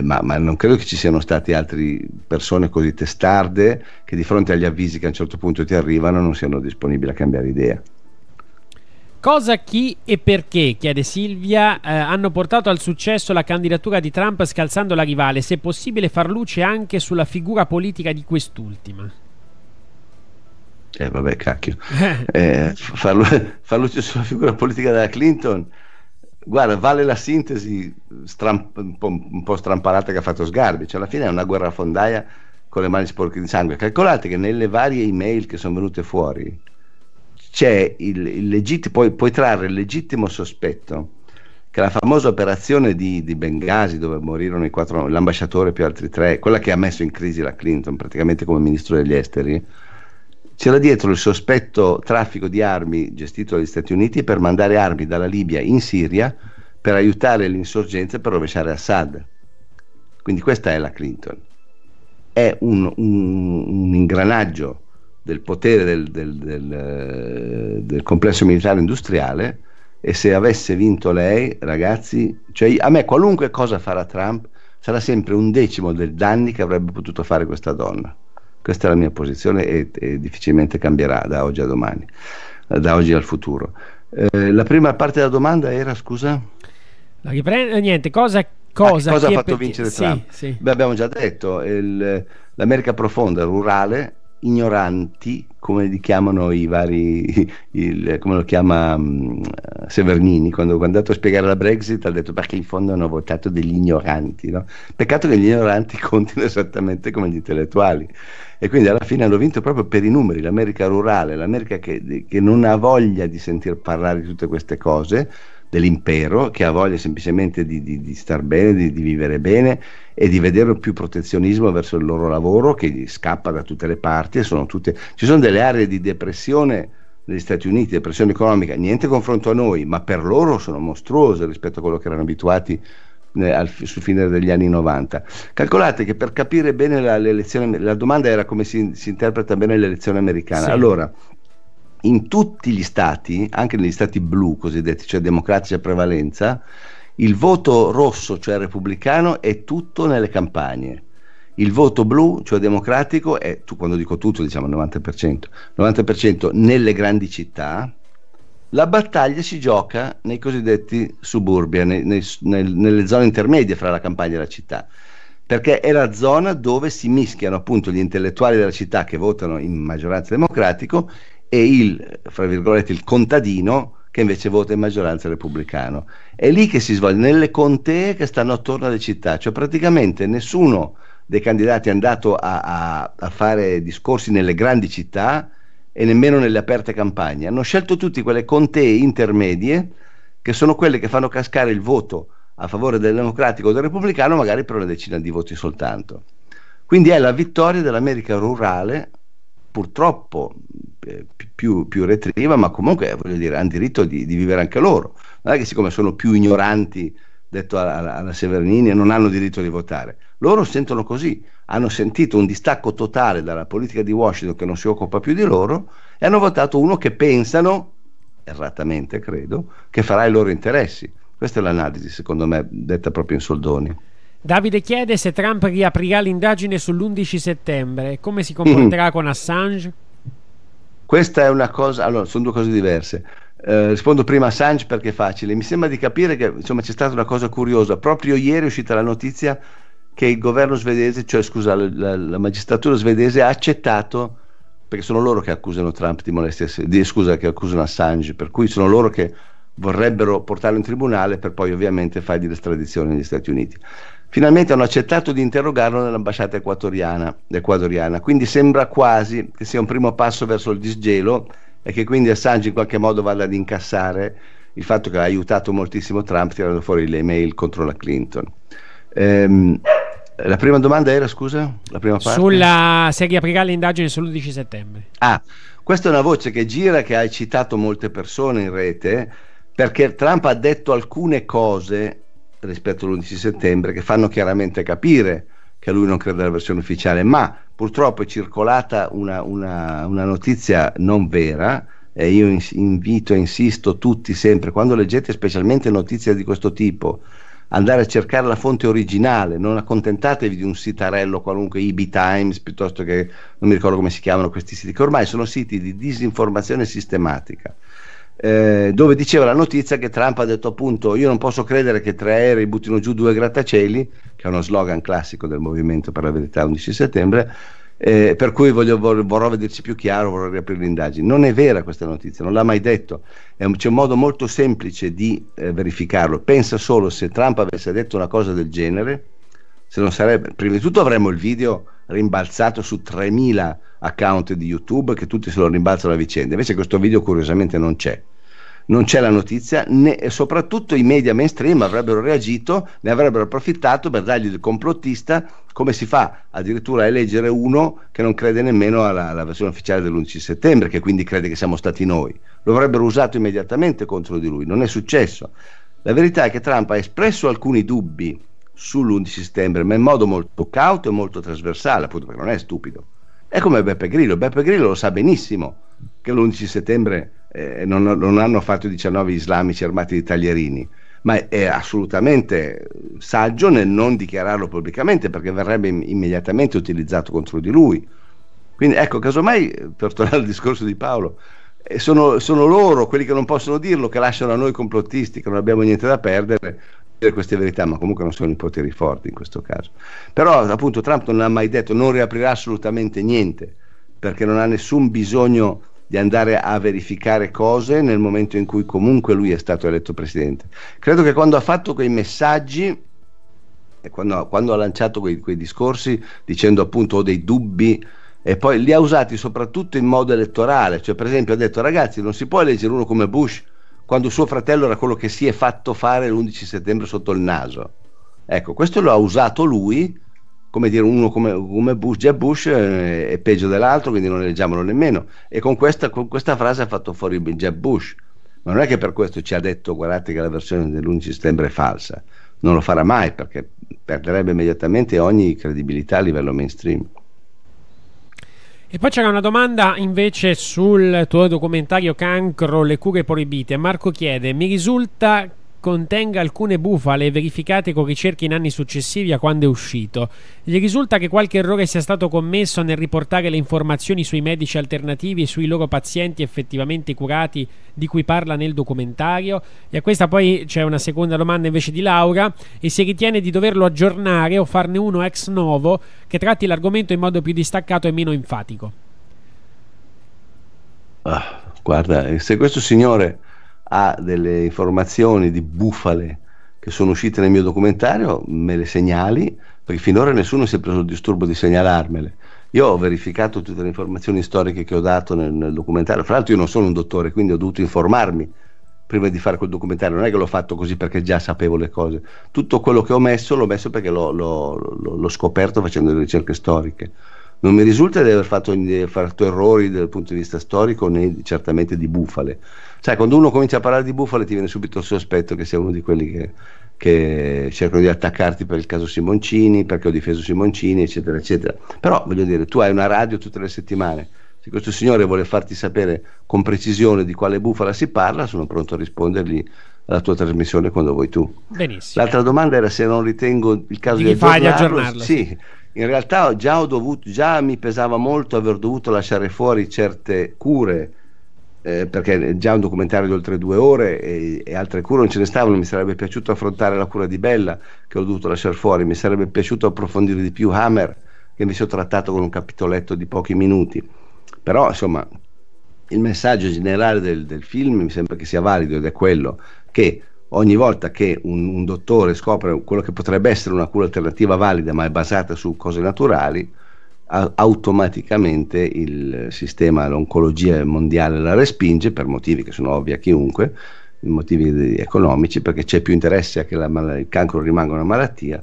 ma, ma, non credo che ci siano state altre persone così testarde che di fronte agli avvisi che a un certo punto ti arrivano non siano disponibili a cambiare idea. Cosa, chi e perché, chiede Silvia, eh, hanno portato al successo la candidatura di Trump scalzando la rivale? Se possibile far luce anche sulla figura politica di quest'ultima eh, vabbè, cacchio, eh, farlo, farlo sulla figura politica della Clinton, guarda, vale la sintesi stramp- un, po', un, stramparata che ha fatto Sgarbi, cioè alla fine è una guerra fondaia con le mani sporche di sangue. Calcolate che nelle varie email che sono venute fuori c'è il, il legittimo, puoi, puoi, trarre il legittimo sospetto che la famosa operazione di, di Bengasi dove morirono i quattro, l'ambasciatore più altri tre, quella che ha messo in crisi la Clinton praticamente come ministro degli esteri, c'era dietro il sospetto traffico di armi gestito dagli Stati Uniti per mandare armi dalla Libia in Siria per aiutare l'insorgenza e per rovesciare Assad. Quindi questa è la Clinton. È un, un, un ingranaggio del potere del, del, del, eh, del, complesso militare industriale e se avesse vinto lei, ragazzi, cioè a me qualunque cosa farà Trump sarà sempre un decimo dei danni che avrebbe potuto fare questa donna. Questa è la mia posizione e, e difficilmente cambierà da oggi a domani, da oggi al futuro. Eh, la prima parte della domanda era, scusa? La riprende, eh, niente, cosa, cosa, ah, cosa ha fatto pe... vincere Trump? Sì, sì. Beh, abbiamo già detto, il, l'America profonda, rurale, ignoranti, come li chiamano i vari, il, come lo chiama um, Severnini, quando, quando, è andato a spiegare la Brexit ha detto perché in fondo hanno votato degli ignoranti. No? Peccato che gli ignoranti contino esattamente come gli intellettuali e quindi alla fine hanno vinto proprio per i numeri, l'America rurale, l'America che, che non ha voglia di sentir parlare di tutte queste cose, dell'impero che ha voglia semplicemente di, di, di star bene, di, di, vivere bene e di vedere più protezionismo verso il loro lavoro che scappa da tutte le parti. Sono tutte... Ci sono delle aree di depressione negli Stati Uniti, depressione economica, niente confronto a noi, ma per loro sono mostruose rispetto a quello che erano abituati eh, al, sul fine degli anni 90. Calcolate che per capire bene la, la domanda era come si, si, interpreta bene l'elezione americana. Sì. Allora, in tutti gli stati, anche negli stati blu cosiddetti, cioè democratici a prevalenza, il voto rosso, cioè repubblicano, è tutto nelle campagne. Il voto blu, cioè democratico, è, quando dico tutto, diciamo il 90%, 90% nelle grandi città, la battaglia si gioca nei cosiddetti suburbi, nei, nei, nel, nelle zone intermedie fra la campagna e la città, perché è la zona dove si mischiano appunto gli intellettuali della città che votano in maggioranza democratico e il, fra virgolette, il contadino che invece vota in maggioranza repubblicano. È lì che si svolge, nelle contee che stanno attorno alle città, cioè praticamente nessuno dei candidati è andato a, a, a fare discorsi nelle grandi città e nemmeno nelle aperte campagne. Hanno scelto tutti quelle contee intermedie che sono quelle che fanno cascare il voto a favore del democratico o del repubblicano, magari per una decina di voti soltanto. Quindi è la vittoria dell'America rurale, purtroppo eh, più, più, retriva, ma comunque voglio dire, hanno diritto di, di, vivere anche loro. Non è che siccome sono più ignoranti, detto alla, alla Severnini, non hanno diritto di votare loro sentono così, hanno sentito un distacco totale dalla politica di Washington che non si occupa più di loro e hanno votato uno che pensano, erratamente credo, che farà i loro interessi. Questa è l'analisi, secondo me, detta proprio in soldoni. Davide chiede se Trump riaprirà l'indagine sull'11 settembre e come si comporterà mm con Assange. Questa è una cosa, allora sono due cose diverse. Eh, rispondo prima a Assange perché è facile. Mi sembra di capire che insomma, c'è stata una cosa curiosa. Proprio ieri è uscita la notizia che il governo svedese, cioè scusa, la, la magistratura svedese ha accettato perché sono loro che accusano Trump di molestia, di, scusa, che accusano Assange, per cui sono loro che vorrebbero portarlo in tribunale per poi ovviamente fargli l'estradizione negli Stati Uniti. Finalmente hanno accettato di interrogarlo nell'ambasciata equatoriana, quindi sembra quasi che sia un primo passo verso il disgelo e che quindi Assange in qualche modo vada ad incassare il fatto che ha aiutato moltissimo Trump tirando fuori le mail contro la Clinton. Ehm, la prima domanda era, scusa, la prima parte? Sulla, serie riaprirà le indagini sull'11 settembre. Ah, questa è una voce che gira, che ha citato molte persone in rete, perché Trump ha detto alcune cose rispetto all'11 settembre che fanno chiaramente capire che lui non crede alla versione ufficiale, ma purtroppo è circolata una, una, una notizia non vera e io invito e insisto tutti sempre, quando leggete specialmente notizie di questo tipo, andare a cercare la fonte originale, non accontentatevi di un sitarello qualunque, IB Times, piuttosto che non mi ricordo come si chiamano questi siti, che ormai sono siti di disinformazione sistematica. Eh, dove diceva la notizia che Trump ha detto appunto io non posso credere che tre aerei buttino giù due grattacieli che è uno slogan classico del movimento per la verità 11 settembre eh, per cui voglio, vorrò vederci più chiaro, vorrò riaprire l'indagine. Non è vera questa notizia, non l'ha mai detto. Un, c'è un modo molto semplice di eh, verificarlo. Pensa solo se Trump avesse detto una cosa del genere, se non sarebbe... Prima di tutto avremmo il video rimbalzato su 3.000 account di YouTube che tutti se lo rimbalzano a vicenda. Invece questo video curiosamente non c'è non c'è la notizia né, soprattutto i media mainstream avrebbero reagito, ne avrebbero approfittato per dargli il complottista, come si fa addirittura a eleggere uno che non crede nemmeno alla, alla versione ufficiale dell'11 settembre, che quindi crede che siamo stati noi. Lo avrebbero usato immediatamente contro di lui, non è successo. La verità è che Trump ha espresso alcuni dubbi sull'11 settembre, ma in modo molto cauto e molto trasversale, appunto perché non è stupido. È come Beppe Grillo, Beppe Grillo lo sa benissimo che l'11 settembre eh, non, non, hanno fatto 19 islamici armati di taglierini, ma è, assolutamente saggio nel non dichiararlo pubblicamente perché verrebbe immediatamente utilizzato contro di lui. Quindi ecco, casomai, eh, per tornare al discorso di Paolo, eh, sono, sono loro quelli che non possono dirlo, che lasciano a noi complottisti, che non abbiamo niente da perdere, queste verità, ma comunque non sono i poteri forti in questo caso. Però appunto Trump non ha mai detto, non riaprirà assolutamente niente, perché non ha nessun bisogno di andare a verificare cose nel momento in cui comunque lui è stato eletto presidente. Credo che quando ha fatto quei messaggi quando, quando ha lanciato quei, quei, discorsi dicendo appunto ho dei dubbi e poi li ha usati soprattutto in modo elettorale, cioè per esempio ha detto ragazzi non si può eleggere uno come Bush quando suo fratello era quello che si è fatto fare l'11 settembre sotto il naso. Ecco, questo lo ha usato lui come dire, uno come, come Bush, Jeb Bush eh, è peggio dell'altro, quindi non leggiamolo nemmeno. E con questa, con questa frase ha fatto fuori Jeb Bush. Ma non è che per questo ci ha detto, guardate che la versione dell'11 settembre è falsa. Non lo farà mai perché perderebbe immediatamente ogni credibilità a livello mainstream. E poi c'era una domanda invece sul tuo documentario Cancro, le cure proibite. Marco chiede, mi risulta contenga alcune bufale verificate con ricerche in anni successivi a quando è uscito. Gli risulta che qualche errore sia stato commesso nel riportare le informazioni sui medici alternativi e sui loro pazienti effettivamente curati di cui parla nel documentario. E a questa poi c'è una seconda domanda invece di Laura e se ritiene di doverlo aggiornare o farne uno ex novo che tratti l'argomento in modo più distaccato e meno enfatico. Ah, guarda, se questo signore ha delle informazioni di bufale che sono uscite nel mio documentario, me le segnali, perché finora nessuno si è preso il disturbo di segnalarmele. Io ho verificato tutte le informazioni storiche che ho dato nel, nel documentario, fra l'altro io non sono un dottore, quindi ho dovuto informarmi prima di fare quel documentario, non è che l'ho fatto così perché già sapevo le cose, tutto quello che ho messo l'ho messo perché l'ho, l'ho, l'ho scoperto facendo le ricerche storiche non mi risulta di aver fatto, di aver fatto errori dal punto di vista storico né certamente di bufale. Sai, cioè, quando uno comincia a parlare di bufale ti viene subito il sospetto che sia uno di quelli che, che cercano di attaccarti per il caso Simoncini, perché ho difeso Simoncini, eccetera, eccetera. Però voglio dire, tu hai una radio tutte le settimane. Se questo signore vuole farti sapere con precisione di quale bufala si parla, sono pronto a rispondergli alla tua trasmissione quando vuoi tu. Benissimo. L'altra domanda era se non ritengo il caso di, di aggiornarlo. Sì, in realtà già, dovuto, già mi pesava molto aver dovuto lasciare fuori certe cure, eh, perché già un documentario di oltre due ore e, e, altre cure non ce ne stavano, mi sarebbe piaciuto affrontare la cura di Bella che ho dovuto lasciare fuori, mi sarebbe piaciuto approfondire di più Hammer che mi sono trattato con un capitoletto di pochi minuti, però insomma il messaggio generale del, del film mi sembra che sia valido ed è quello che ogni volta che un, un, dottore scopre quello che potrebbe essere una cura alternativa valida ma è basata su cose naturali, a, automaticamente il sistema, l'oncologia mondiale la respinge per motivi che sono ovvi a chiunque, motivi economici, perché c'è più interesse a che la, il cancro rimanga una malattia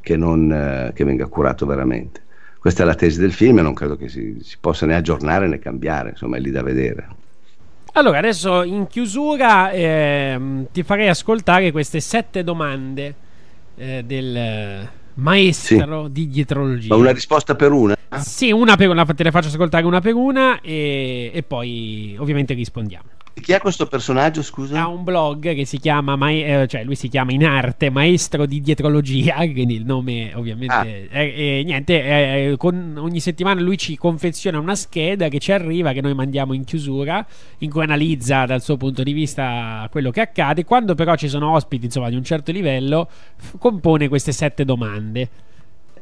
che, non, eh, che venga curato veramente. Questa è la tesi del film e non credo che si, si possa né aggiornare né cambiare, insomma è lì da vedere. Allora, adesso in chiusura eh, ti farei ascoltare queste sette domande eh, del maestro sì. di dietrologia. Ma una risposta per una? Sì, una per una, te le faccio ascoltare una per una e, e poi ovviamente rispondiamo chi è questo personaggio, scusa? Ha un blog che si chiama, ma- eh, cioè lui si chiama in arte Maestro di Dietrologia, quindi il nome ovviamente... Ah. Eh, eh, niente, eh, con, ogni settimana lui ci confeziona una scheda che ci arriva, che noi mandiamo in chiusura, in cui analizza dal suo punto di vista quello che accade. Quando però ci sono ospiti, insomma, di un certo livello, f- compone queste sette domande.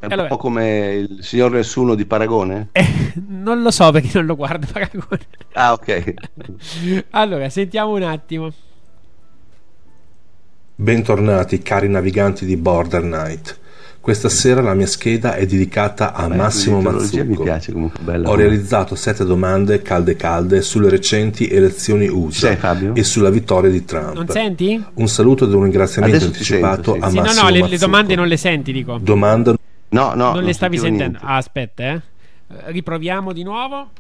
È un allora, po' come il signor Nessuno di Paragone? Eh, non lo so perché non lo guardo Paragone. Ah, ok. allora, sentiamo un attimo. Bentornati cari naviganti di Border Night. Questa sera la mia scheda è dedicata a Beh, Massimo Mazzucco. Bella, Ho realizzato sette domande calde calde sulle recenti elezioni USA e sulla vittoria di Trump. Non senti? Un saluto ed un ringraziamento Adesso anticipato sento, sì. a sì, Massimo No, no, le, le, domande non le senti, dico. Domanda No, no. Non, non le stavi sentendo. Ah, aspetta, eh. Riproviamo di nuovo.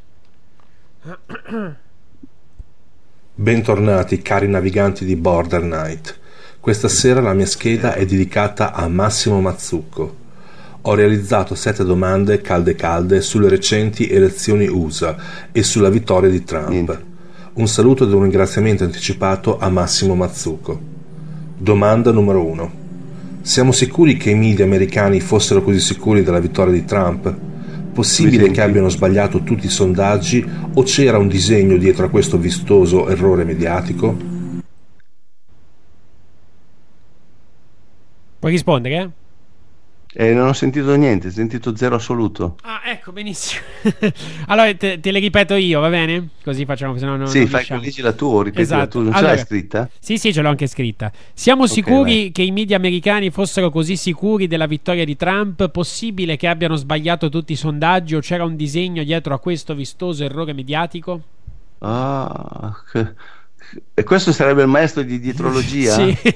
Bentornati cari naviganti di Border Night. Questa sera la mia scheda è dedicata a Massimo Mazzucco. Ho realizzato sette domande calde calde sulle recenti elezioni USA e sulla vittoria di Trump. Niente. Un saluto ed un ringraziamento anticipato a Massimo Mazzucco. Domanda numero 1. Siamo sicuri che i media americani fossero così sicuri della vittoria di Trump? Possibile che abbiano sbagliato tutti i sondaggi o c'era un disegno dietro a questo vistoso errore mediatico? Puoi rispondere? Eh, non ho sentito niente, ho sentito zero assoluto. Ah, ecco, benissimo. allora te, te, le ripeto io, va bene? Così facciamo, se no non Sì, non fai, leggi la tua, ripeti esatto. la tua, non allora, ce l'hai scritta? Sì, sì, ce l'ho anche scritta. Siamo okay, sicuri vai. che i media americani fossero così sicuri della vittoria di Trump? Possibile che abbiano sbagliato tutti i sondaggi o c'era un disegno dietro a questo vistoso errore mediatico? Ah, che... e questo sarebbe il maestro di dietrologia? sì.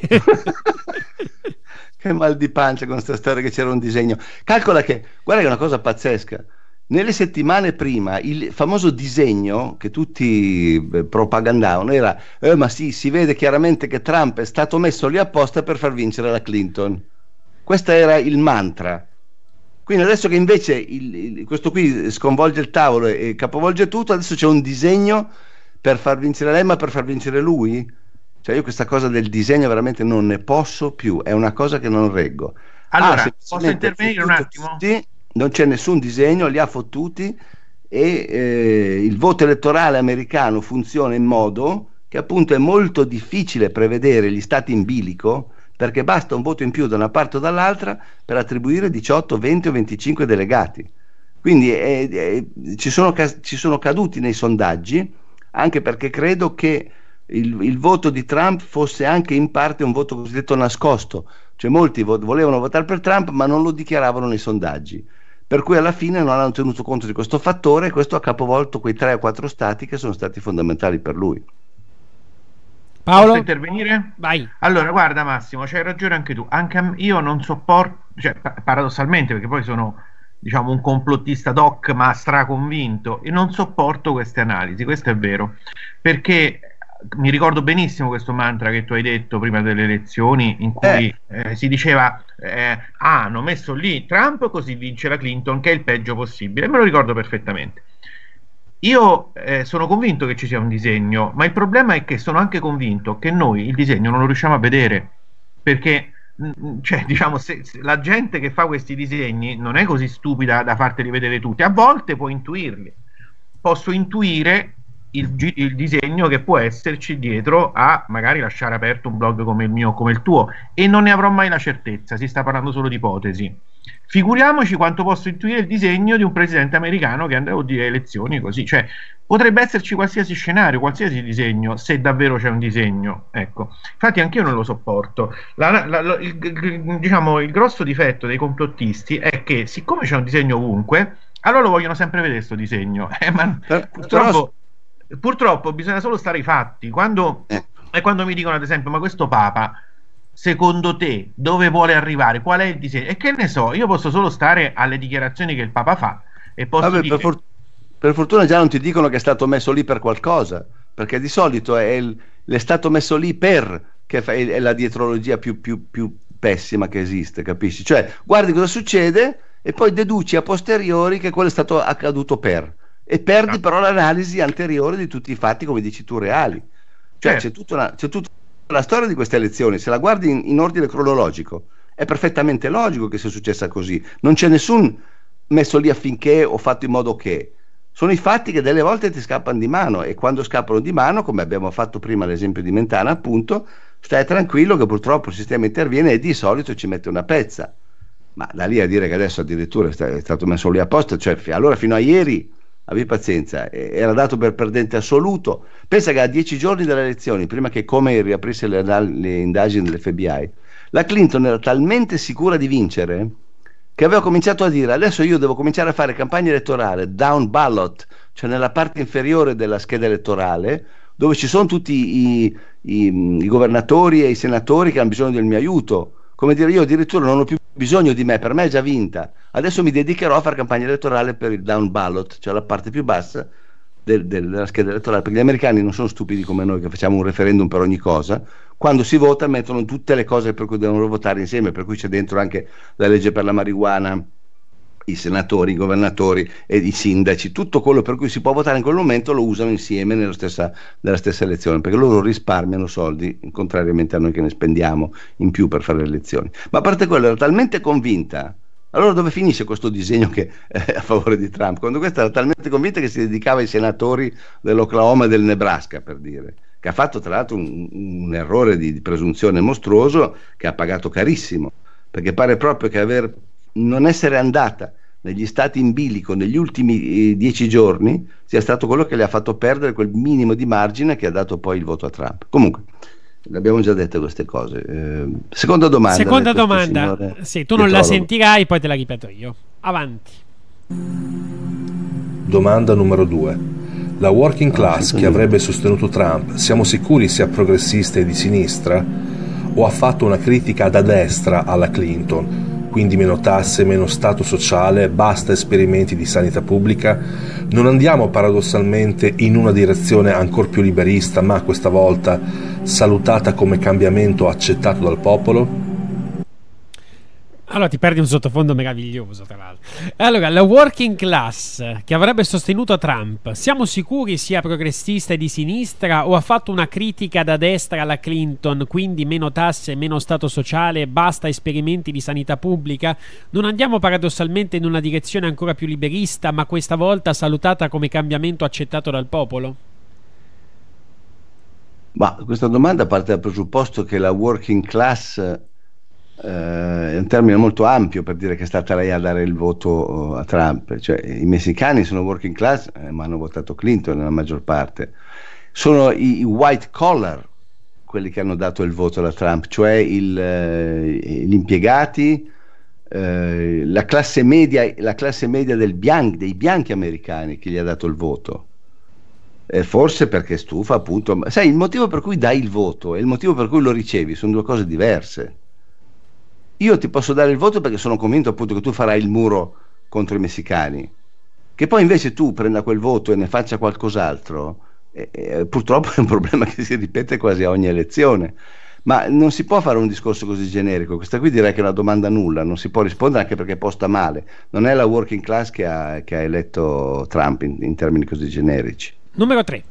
che mal di pancia con questa storia che c'era un disegno. Calcola che, guarda che è una cosa pazzesca. Nelle settimane prima il famoso disegno che tutti eh, propagandavano era eh, ma sì, si vede chiaramente che Trump è stato messo lì apposta per far vincere la Clinton. Questo era il mantra. Quindi adesso che invece il, il, questo qui sconvolge il tavolo e capovolge tutto, adesso c'è un disegno per far vincere lei ma per far vincere lui cioè io questa cosa del disegno veramente non ne posso più, è una cosa che non reggo. Allora, ah, posso intervenire un attimo? Tutti, non c'è nessun disegno, li ha fottuti e eh, il voto elettorale americano funziona in modo che appunto è molto difficile prevedere gli stati in bilico perché basta un voto in più da una parte o dall'altra per attribuire 18, 20 o 25 delegati. Quindi eh, eh, ci, sono, ci sono caduti nei sondaggi anche perché credo che il, il, voto di Trump fosse anche in parte un voto cosiddetto nascosto, cioè molti vo- volevano votare per Trump ma non lo dichiaravano nei sondaggi, per cui alla fine non hanno tenuto conto di questo fattore e questo ha capovolto quei 3 o 4 stati che sono stati fondamentali per lui. Paolo? Posso intervenire? Vai. Allora, guarda Massimo, c'hai ragione anche tu, anche io non sopporto, cioè paradossalmente perché poi sono diciamo un complottista doc ma straconvinto e non sopporto queste analisi, questo è vero, perché mi ricordo benissimo questo mantra che tu hai detto prima delle elezioni in cui eh. Eh, si diceva eh, ah, hanno messo lì Trump così vince la Clinton che è il peggio possibile me lo ricordo perfettamente io eh, sono convinto che ci sia un disegno ma il problema è che sono anche convinto che noi il disegno non lo riusciamo a vedere perché mm, mm, cioè, diciamo, se, se la gente che fa questi disegni non è così stupida da farteli vedere tutti, a volte può intuirli. Posso intuire il, il, disegno che può esserci dietro a magari lasciare aperto un blog come il mio, o come il tuo, e non ne avrò mai la certezza, si sta parlando solo di ipotesi. Figuriamoci quanto posso intuire il disegno di un presidente americano che andrà a dire elezioni così, cioè potrebbe esserci qualsiasi scenario, qualsiasi disegno, se davvero c'è un disegno. Ecco. Infatti anche io non lo sopporto. La, la, la, il, diciamo, il grosso difetto dei complottisti è che siccome c'è un disegno ovunque, allora lo vogliono sempre vedere questo disegno. Eh, ma, però, purtroppo Purtroppo bisogna solo stare ai fatti. Quando, eh. E quando mi dicono, ad esempio, ma questo Papa, secondo te, dove vuole arrivare? Qual è il disegno? E che ne so, io posso solo stare alle dichiarazioni che il Papa fa. E posso Vabbè, dire... per, for- per fortuna già non ti dicono che è stato messo lì per qualcosa, perché di solito è, il, è stato messo lì per, che è la dietrologia più, più, più pessima che esiste, capisci? Cioè, guardi cosa succede e poi deduci a posteriori che quello è stato accaduto per e perdi ah. però l'analisi anteriore di tutti i fatti, come dici tu, reali. Cioè certo. c'è, tutta una, c'è, tutta la storia di queste elezioni, se la guardi in, in, ordine cronologico, è perfettamente logico che sia successa così. Non c'è nessun messo lì affinché o fatto in modo che. Sono i fatti che delle volte ti scappano di mano e quando scappano di mano, come abbiamo fatto prima l'esempio di Mentana, appunto, stai tranquillo che purtroppo il sistema interviene e di solito ci mette una pezza. Ma da lì a dire che adesso addirittura è stato messo lì apposta, cioè allora fino a ieri abbi pazienza, era dato per perdente assoluto. Pensa che a dieci giorni dalle elezioni, prima che come riaprisse le, le indagini dell'FBI, la Clinton era talmente sicura di vincere che aveva cominciato a dire adesso io devo cominciare a fare campagna elettorale down ballot, cioè nella parte inferiore della scheda elettorale, dove ci sono tutti i, i, i governatori e i senatori che hanno bisogno del mio aiuto come dire, io addirittura non ho più bisogno di me, per me è già vinta. Adesso mi dedicherò a fare campagna elettorale per il down ballot, cioè la parte più bassa del, del, della scheda elettorale, perché gli americani non sono stupidi come noi che facciamo un referendum per ogni cosa. Quando si vota mettono tutte le cose per cui devono votare insieme, per cui c'è dentro anche la legge per la marijuana, i senatori, i governatori e i sindaci, tutto quello per cui si può votare in quel momento lo usano insieme nella stessa, nella stessa elezione, perché loro risparmiano soldi, contrariamente a noi che ne spendiamo in più per fare le elezioni. Ma a parte quello, era talmente convinta. Allora dove finisce questo disegno che è eh, a favore di Trump? Quando questa era talmente convinta che si dedicava ai senatori dell'Oklahoma e del Nebraska, per dire, che ha fatto tra l'altro un, un errore di, di presunzione mostruoso che ha pagato carissimo, perché pare proprio che aver non essere andata negli stati in bilico negli ultimi eh, dieci giorni sia stato quello che le ha fatto perdere quel minimo di margine che ha dato poi il voto a Trump. Comunque, l'abbiamo già detto queste cose. Eh, seconda domanda. Seconda domanda. Sì, tu non la sentirai, poi te la ripeto io. Avanti. Domanda numero due. La working ah, class che avrebbe sostenuto Trump, siamo sicuri sia progressista e di sinistra? O ha fatto una critica da destra alla Clinton? quindi meno tasse, meno Stato sociale, basta esperimenti di sanità pubblica? Non andiamo paradossalmente in una direzione ancor più liberista, ma questa volta salutata come cambiamento accettato dal popolo? Allora ti perdi un sottofondo meraviglioso, tra l'altro. Allora, la working class che avrebbe sostenuto Trump, siamo sicuri sia progressista e di sinistra o ha fatto una critica da destra alla Clinton, quindi meno tasse, meno Stato sociale, basta esperimenti di sanità pubblica? Non andiamo paradossalmente in una direzione ancora più liberista, ma questa volta salutata come cambiamento accettato dal popolo? Ma questa domanda parte dal presupposto che la working class eh, è un termine molto ampio per dire che è stata lei a dare il voto eh, a Trump. Cioè, I messicani sono working class, eh, ma hanno votato Clinton nella maggior parte. Sono i, i white collar quelli che hanno dato il voto alla Trump, cioè il, eh, gli impiegati, eh, la, classe media, la classe media bian- dei bianchi americani che gli ha dato il voto. Eh, forse perché stufa, appunto. Ma sai, il motivo per cui dai il voto e il motivo per cui lo ricevi sono due cose diverse io ti posso dare il voto perché sono convinto appunto che tu farai il muro contro i messicani. Che poi invece tu prenda quel voto e ne faccia qualcos'altro, eh, eh, purtroppo è un problema che si ripete quasi a ogni elezione. Ma non si può fare un discorso così generico, questa qui direi che è una domanda nulla, non si può rispondere anche perché è posta male. Non è la working class che ha, che ha eletto Trump in, in termini così generici. Numero 3.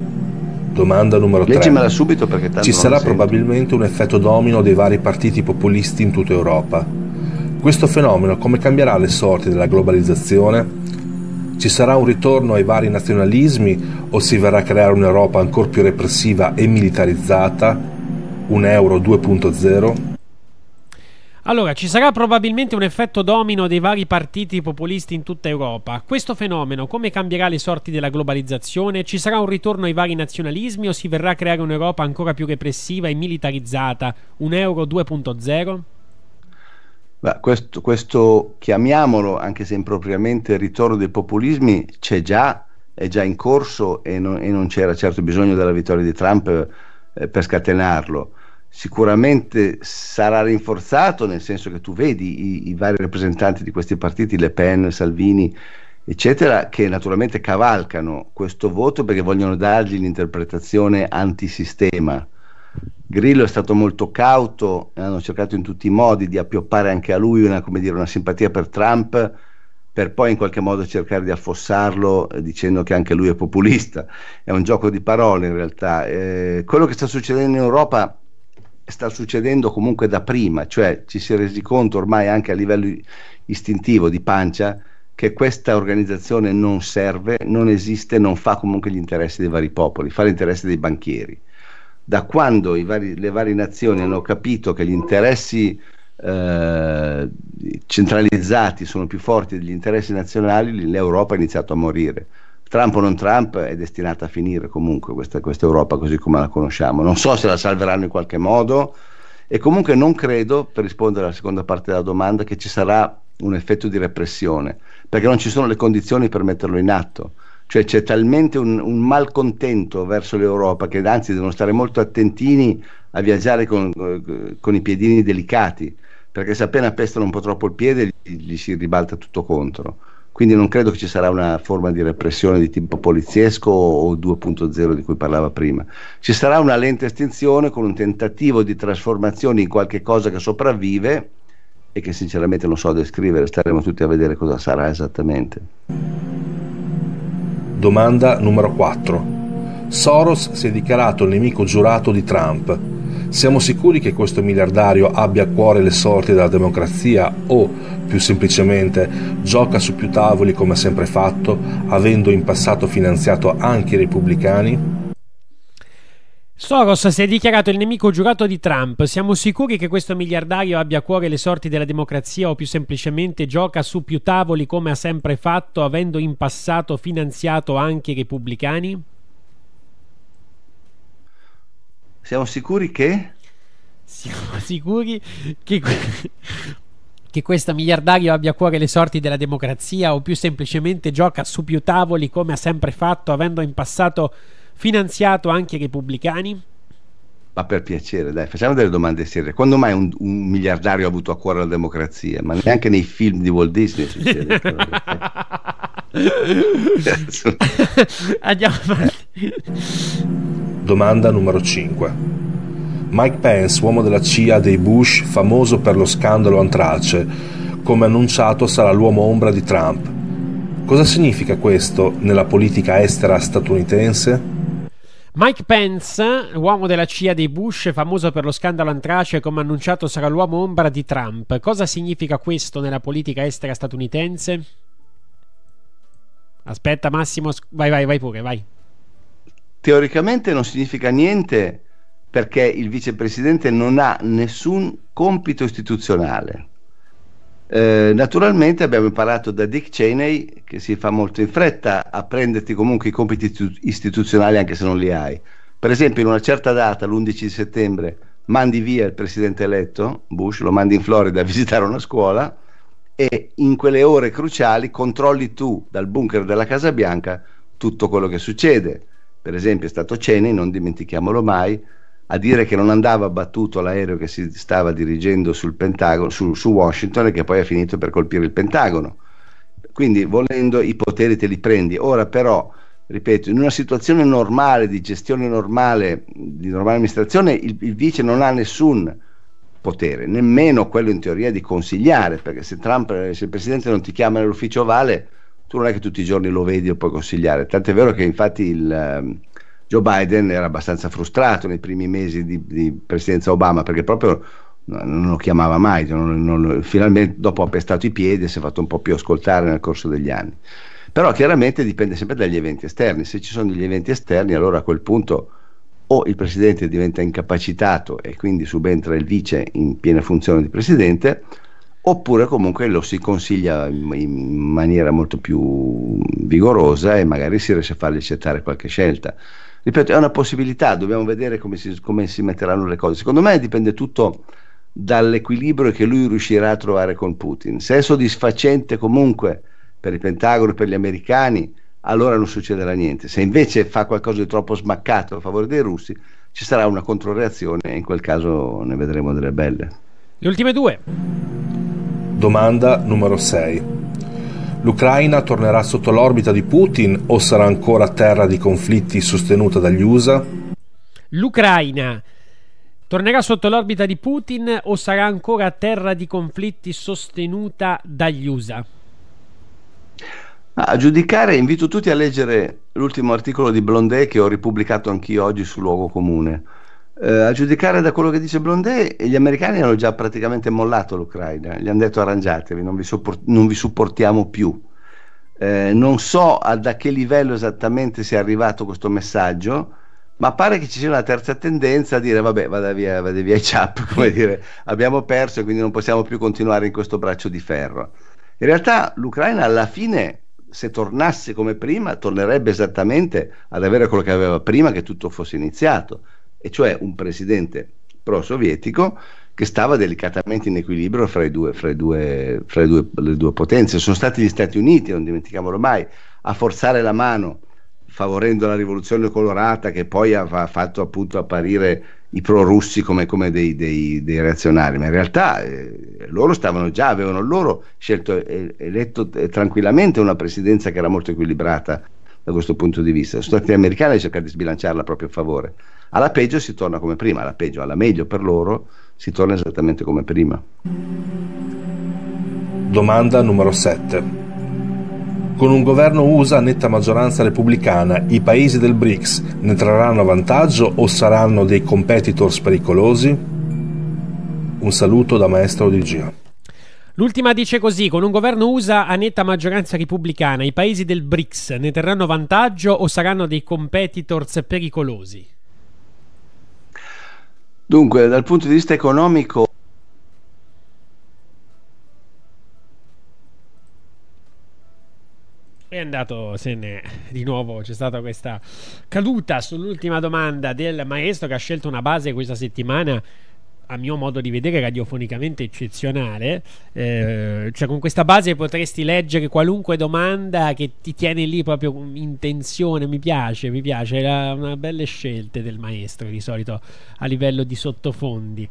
Domanda numero 3. Leggimela subito perché tanto Ci sarà probabilmente un effetto domino dei vari partiti populisti in tutta Europa. Questo fenomeno come cambierà le sorti della globalizzazione? Ci sarà un ritorno ai vari nazionalismi o si verrà a creare un'Europa ancora più repressiva e militarizzata? Un euro 2.0? Allora, ci sarà probabilmente un effetto domino dei vari partiti populisti in tutta Europa. Questo fenomeno come cambierà le sorti della globalizzazione? Ci sarà un ritorno ai vari nazionalismi o si verrà a creare un'Europa ancora più repressiva e militarizzata? Un Euro 2.0? Beh, questo, questo, chiamiamolo, anche se impropriamente, ritorno dei populismi c'è già, è già in corso e non, e non c'era certo bisogno della vittoria di Trump eh, per scatenarlo sicuramente sarà rinforzato, nel senso che tu vedi i, i, vari rappresentanti di questi partiti, Le Pen, Salvini, eccetera, che naturalmente cavalcano questo voto perché vogliono dargli l'interpretazione antisistema. Grillo è stato molto cauto, hanno cercato in tutti i modi di appioppare anche a lui una, dire, una simpatia per Trump, per poi in qualche modo cercare di affossarlo eh, dicendo che anche lui è populista. È un gioco di parole in realtà. Eh, quello che sta succedendo in Europa sta succedendo comunque da prima, cioè ci si è resi conto ormai anche a livello istintivo di pancia che questa organizzazione non serve, non esiste, non fa comunque gli interessi dei vari popoli, fa l'interesse dei banchieri. Da quando vari, le varie nazioni hanno capito che gli interessi eh, centralizzati sono più forti degli interessi nazionali, l'Europa ha iniziato a morire Trump o non Trump è destinata a finire comunque questa, questa Europa così come la conosciamo. Non so se la salveranno in qualche modo e comunque non credo, per rispondere alla seconda parte della domanda, che ci sarà un effetto di repressione, perché non ci sono le condizioni per metterlo in atto. Cioè c'è talmente un, un malcontento verso l'Europa che anzi devono stare molto attentini a viaggiare con, eh, con i piedini delicati, perché se appena pestano un po' troppo il piede gli, gli si ribalta tutto contro. Quindi non credo che ci sarà una forma di repressione di tipo poliziesco o 2.0 di cui parlava prima. Ci sarà una lenta estinzione con un tentativo di trasformazione in qualche cosa che sopravvive e che sinceramente non so descrivere, staremo tutti a vedere cosa sarà esattamente. Domanda numero 4. Soros si è dichiarato il nemico giurato di Trump siamo sicuri che questo miliardario abbia a cuore le sorti della democrazia o, più semplicemente, gioca su più tavoli come ha sempre fatto, avendo in passato finanziato anche i repubblicani? Soros si è dichiarato il nemico giurato di Trump. Siamo sicuri che questo miliardario abbia a cuore le sorti della democrazia o più semplicemente gioca su più tavoli come ha sempre fatto, avendo in passato finanziato anche i repubblicani? Siamo sicuri che? Siamo sicuri che, che questo miliardario abbia a cuore le sorti della democrazia o più semplicemente gioca su più tavoli come ha sempre fatto avendo in passato finanziato anche i repubblicani? Ma per piacere, dai, facciamo delle domande serie. Quando mai un, un miliardario ha avuto a cuore la democrazia? Ma neanche nei film di Walt Disney succede. Andiamo avanti. Domanda numero 5. Mike Pence, uomo della CIA dei Bush, famoso per lo scandalo antrace, come annunciato sarà l'uomo ombra di Trump. Cosa significa questo nella politica estera statunitense? Mike Pence, uomo della CIA dei Bush, famoso per lo scandalo antrace, come annunciato sarà l'uomo ombra di Trump. Cosa significa questo nella politica estera statunitense? Aspetta Massimo, vai vai vai pure, vai teoricamente non significa niente perché il vicepresidente non ha nessun compito istituzionale. Eh, naturalmente abbiamo imparato da Dick Cheney che si fa molto in fretta a prenderti comunque i compiti istituzionali anche se non li hai. Per esempio in una certa data, l'11 settembre, mandi via il presidente eletto, Bush, lo mandi in Florida a visitare una scuola e in quelle ore cruciali controlli tu dal bunker della Casa Bianca tutto quello che succede per esempio è stato Ceni, non dimentichiamolo mai, a dire che non andava battuto l'aereo che si stava dirigendo sul Pentagono, su, su Washington e che poi ha finito per colpire il Pentagono. Quindi volendo i poteri te li prendi. Ora però, ripeto, in una situazione normale, di gestione normale, di normale amministrazione, il, il vice non ha nessun potere, nemmeno quello in teoria di consigliare, perché se, Trump, se il presidente non ti chiama nell'ufficio ovale tu non è che tutti i giorni lo vedi e puoi consigliare. Tant'è vero che infatti il, ehm, Joe Biden era abbastanza frustrato nei primi mesi di, di presidenza Obama perché proprio non lo chiamava mai, cioè non, non, finalmente dopo ha pestato i piedi e si è fatto un po' più ascoltare nel corso degli anni. Però chiaramente dipende sempre dagli eventi esterni, se ci sono degli eventi esterni allora a quel punto o il presidente diventa incapacitato e quindi subentra il vice in piena funzione di presidente oppure comunque lo si consiglia in maniera molto più vigorosa e magari si riesce a fargli accettare qualche scelta. Ripeto, è una possibilità, dobbiamo vedere come si, come si metteranno le cose. Secondo me dipende tutto dall'equilibrio che lui riuscirà a trovare con Putin. Se è soddisfacente comunque per il Pentagono e per gli americani, allora non succederà niente. Se invece fa qualcosa di troppo smaccato a favore dei russi, ci sarà una controreazione e in quel caso ne vedremo delle belle. Le ultime due. Domanda numero 6. L'Ucraina tornerà sotto l'orbita di Putin o sarà ancora terra di conflitti sostenuta dagli USA? L'Ucraina tornerà sotto l'orbita di Putin o sarà ancora terra di conflitti sostenuta dagli USA? A giudicare invito tutti a leggere l'ultimo articolo di Blondet che ho ripubblicato anch'io oggi su Luogo Comune eh, a giudicare da quello che dice Blondet, gli americani hanno già praticamente mollato l'Ucraina, gli hanno detto arrangiatevi, non vi, sopport- non vi supportiamo più. Eh, non so a da che livello esattamente sia arrivato questo messaggio, ma pare che ci sia una terza tendenza a dire vabbè vada via, vada via Ciap, come dire abbiamo perso e quindi non possiamo più continuare in questo braccio di ferro. In realtà l'Ucraina alla fine, se tornasse come prima, tornerebbe esattamente ad avere quello che aveva prima che tutto fosse iniziato, e cioè un presidente pro-sovietico che stava delicatamente in equilibrio fra, due, fra, due, fra due, le due potenze. Sono stati gli Stati Uniti, non dimentichiamolo mai, a forzare la mano favorendo la rivoluzione colorata che poi ha fatto appunto apparire i prorussi come, come dei, dei, dei, reazionari, ma in realtà eh, loro stavano già, avevano loro scelto, eh, eletto eh, tranquillamente una presidenza che era molto equilibrata da questo punto di vista. Sono stati gli americani a cercare di sbilanciarla a proprio favore alla peggio si torna come prima, alla peggio, alla meglio per loro si torna esattamente come prima. Domanda numero 7. Con un governo USA a netta maggioranza repubblicana, i paesi del BRICS ne trarranno vantaggio o saranno dei competitors pericolosi? Un saluto da maestro di Gia. L'ultima dice così, con un governo USA a netta maggioranza repubblicana, i paesi del BRICS ne terranno vantaggio o saranno dei competitors pericolosi? Dunque, dal punto di vista economico, è andato se ne di nuovo c'è stata questa caduta sull'ultima domanda del maestro che ha scelto una base questa settimana a mio modo di vedere radiofonicamente eccezionale, eh, cioè con questa base potresti leggere qualunque domanda che ti tiene lì proprio in tensione, mi piace, mi piace, era una belle scelte del maestro di solito a livello di sottofondi.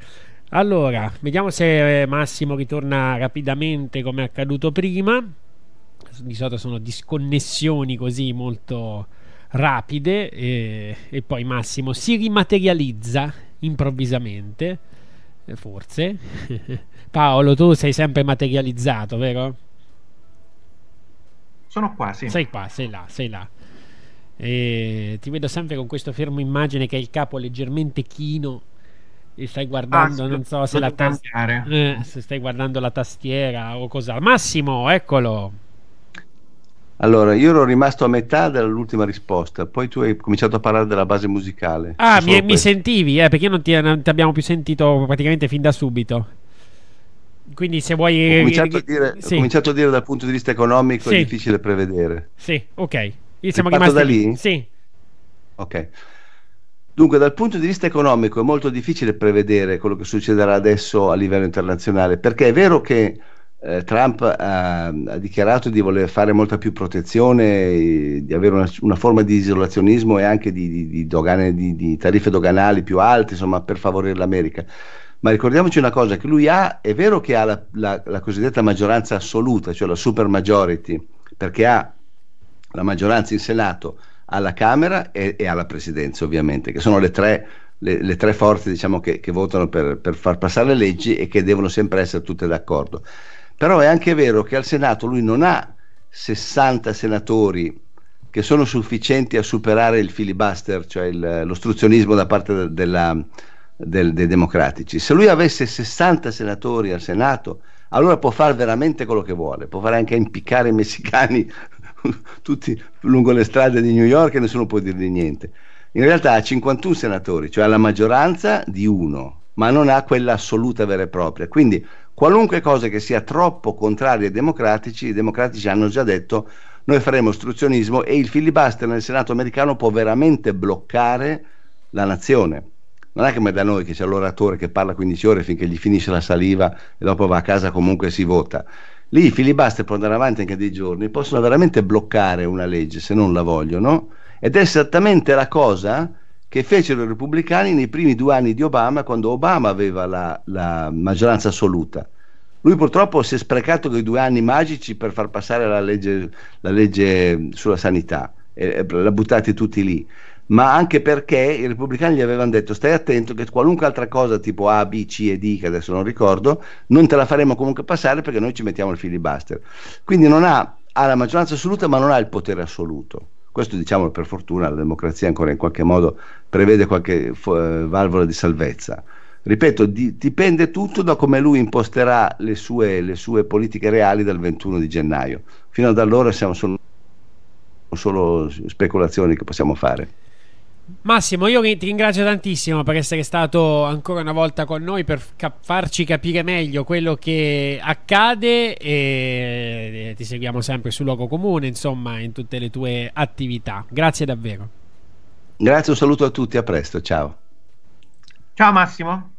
Allora, vediamo se eh, Massimo ritorna rapidamente come è accaduto prima. Di solito sono disconnessioni così molto rapide e, eh, e poi Massimo si rimaterializza improvvisamente eh, forse. Paolo, tu sei sempre materializzato, vero? Sono qua, sì. Sei qua, sei là, sei là. E ti vedo sempre con questo fermo immagine che hai il capo leggermente chino e stai guardando, ah, non so se la, tast- eh, se stai guardando la tastiera o cosa. Massimo, eccolo. Allora, io ero rimasto a metà dell'ultima risposta, poi tu hai cominciato a parlare della base musicale. Ah, mi, mi, sentivi, eh, perché non ti, eh, non ti abbiamo più sentito praticamente fin da subito. Quindi se vuoi... Ho eh, cominciato, a eh, dire, sì. cominciato a dire dal punto di vista economico sì. è difficile prevedere. Sì, ok. Io siamo rimasti... da lì? Sì. Ok. Dunque, dal punto di vista economico è molto difficile prevedere quello che succederà adesso a livello internazionale, perché è vero che eh, Trump ha, ha, dichiarato di voler fare molta più protezione, di avere una, una forma di isolazionismo e anche di, di, di, dogane, di, tariffe doganali più alte, insomma, per favorire l'America. Ma ricordiamoci una cosa, che lui ha, è vero che ha la, la, la cosiddetta maggioranza assoluta, cioè la super majority, perché ha la maggioranza in Senato, alla Camera e, e alla Presidenza ovviamente, che sono le tre le, le, tre forze diciamo, che, che, votano per, per, far passare le leggi e che devono sempre essere tutte d'accordo. Però è anche vero che al Senato lui non ha 60 senatori che sono sufficienti a superare il filibuster, cioè il, eh, l'ostruzionismo da parte della, del, dei democratici. Se lui avesse 60 senatori al Senato, allora può fare veramente quello che vuole, può fare anche impiccare i messicani tutti lungo le strade di New York e nessuno può dirgli niente. In realtà ha 51 senatori, cioè ha la maggioranza di uno, ma non ha quella assoluta vera e propria. Quindi Qualunque cosa che sia troppo contraria ai democratici, i democratici hanno già detto noi faremo ostruzionismo e il filibuster nel Senato americano può veramente bloccare la nazione. Non è come da noi che c'è l'oratore che parla 15 ore finché gli finisce la saliva e dopo va a casa comunque si vota. Lì i filibuster può andare avanti anche dei giorni, possono veramente bloccare una legge se non la vogliono ed è esattamente la cosa che fecero i repubblicani nei primi due anni di Obama, quando Obama aveva la, la maggioranza assoluta. Lui purtroppo si è sprecato quei due anni magici per far passare la legge, la legge sulla sanità, e, l'ha buttati tutti lì, ma anche perché i repubblicani gli avevano detto stai attento che qualunque altra cosa tipo A, B, C e D, che adesso non ricordo, non te la faremo comunque passare perché noi ci mettiamo il filibuster. Quindi non ha, ha la maggioranza assoluta ma non ha il potere assoluto. Questo diciamo per fortuna la democrazia ancora in qualche modo prevede qualche eh, valvola di salvezza. Ripeto, di, dipende tutto da come lui imposterà le sue, le sue, politiche reali dal 21 di gennaio. Fino ad allora siamo solo, solo speculazioni che possiamo fare. Massimo, io ti ringrazio tantissimo per essere stato ancora una volta con noi per farci capire meglio quello che accade e ti seguiamo sempre sul luogo comune, insomma, in tutte le tue attività. Grazie davvero. Grazie, un saluto a tutti, a presto, ciao. Ciao Massimo.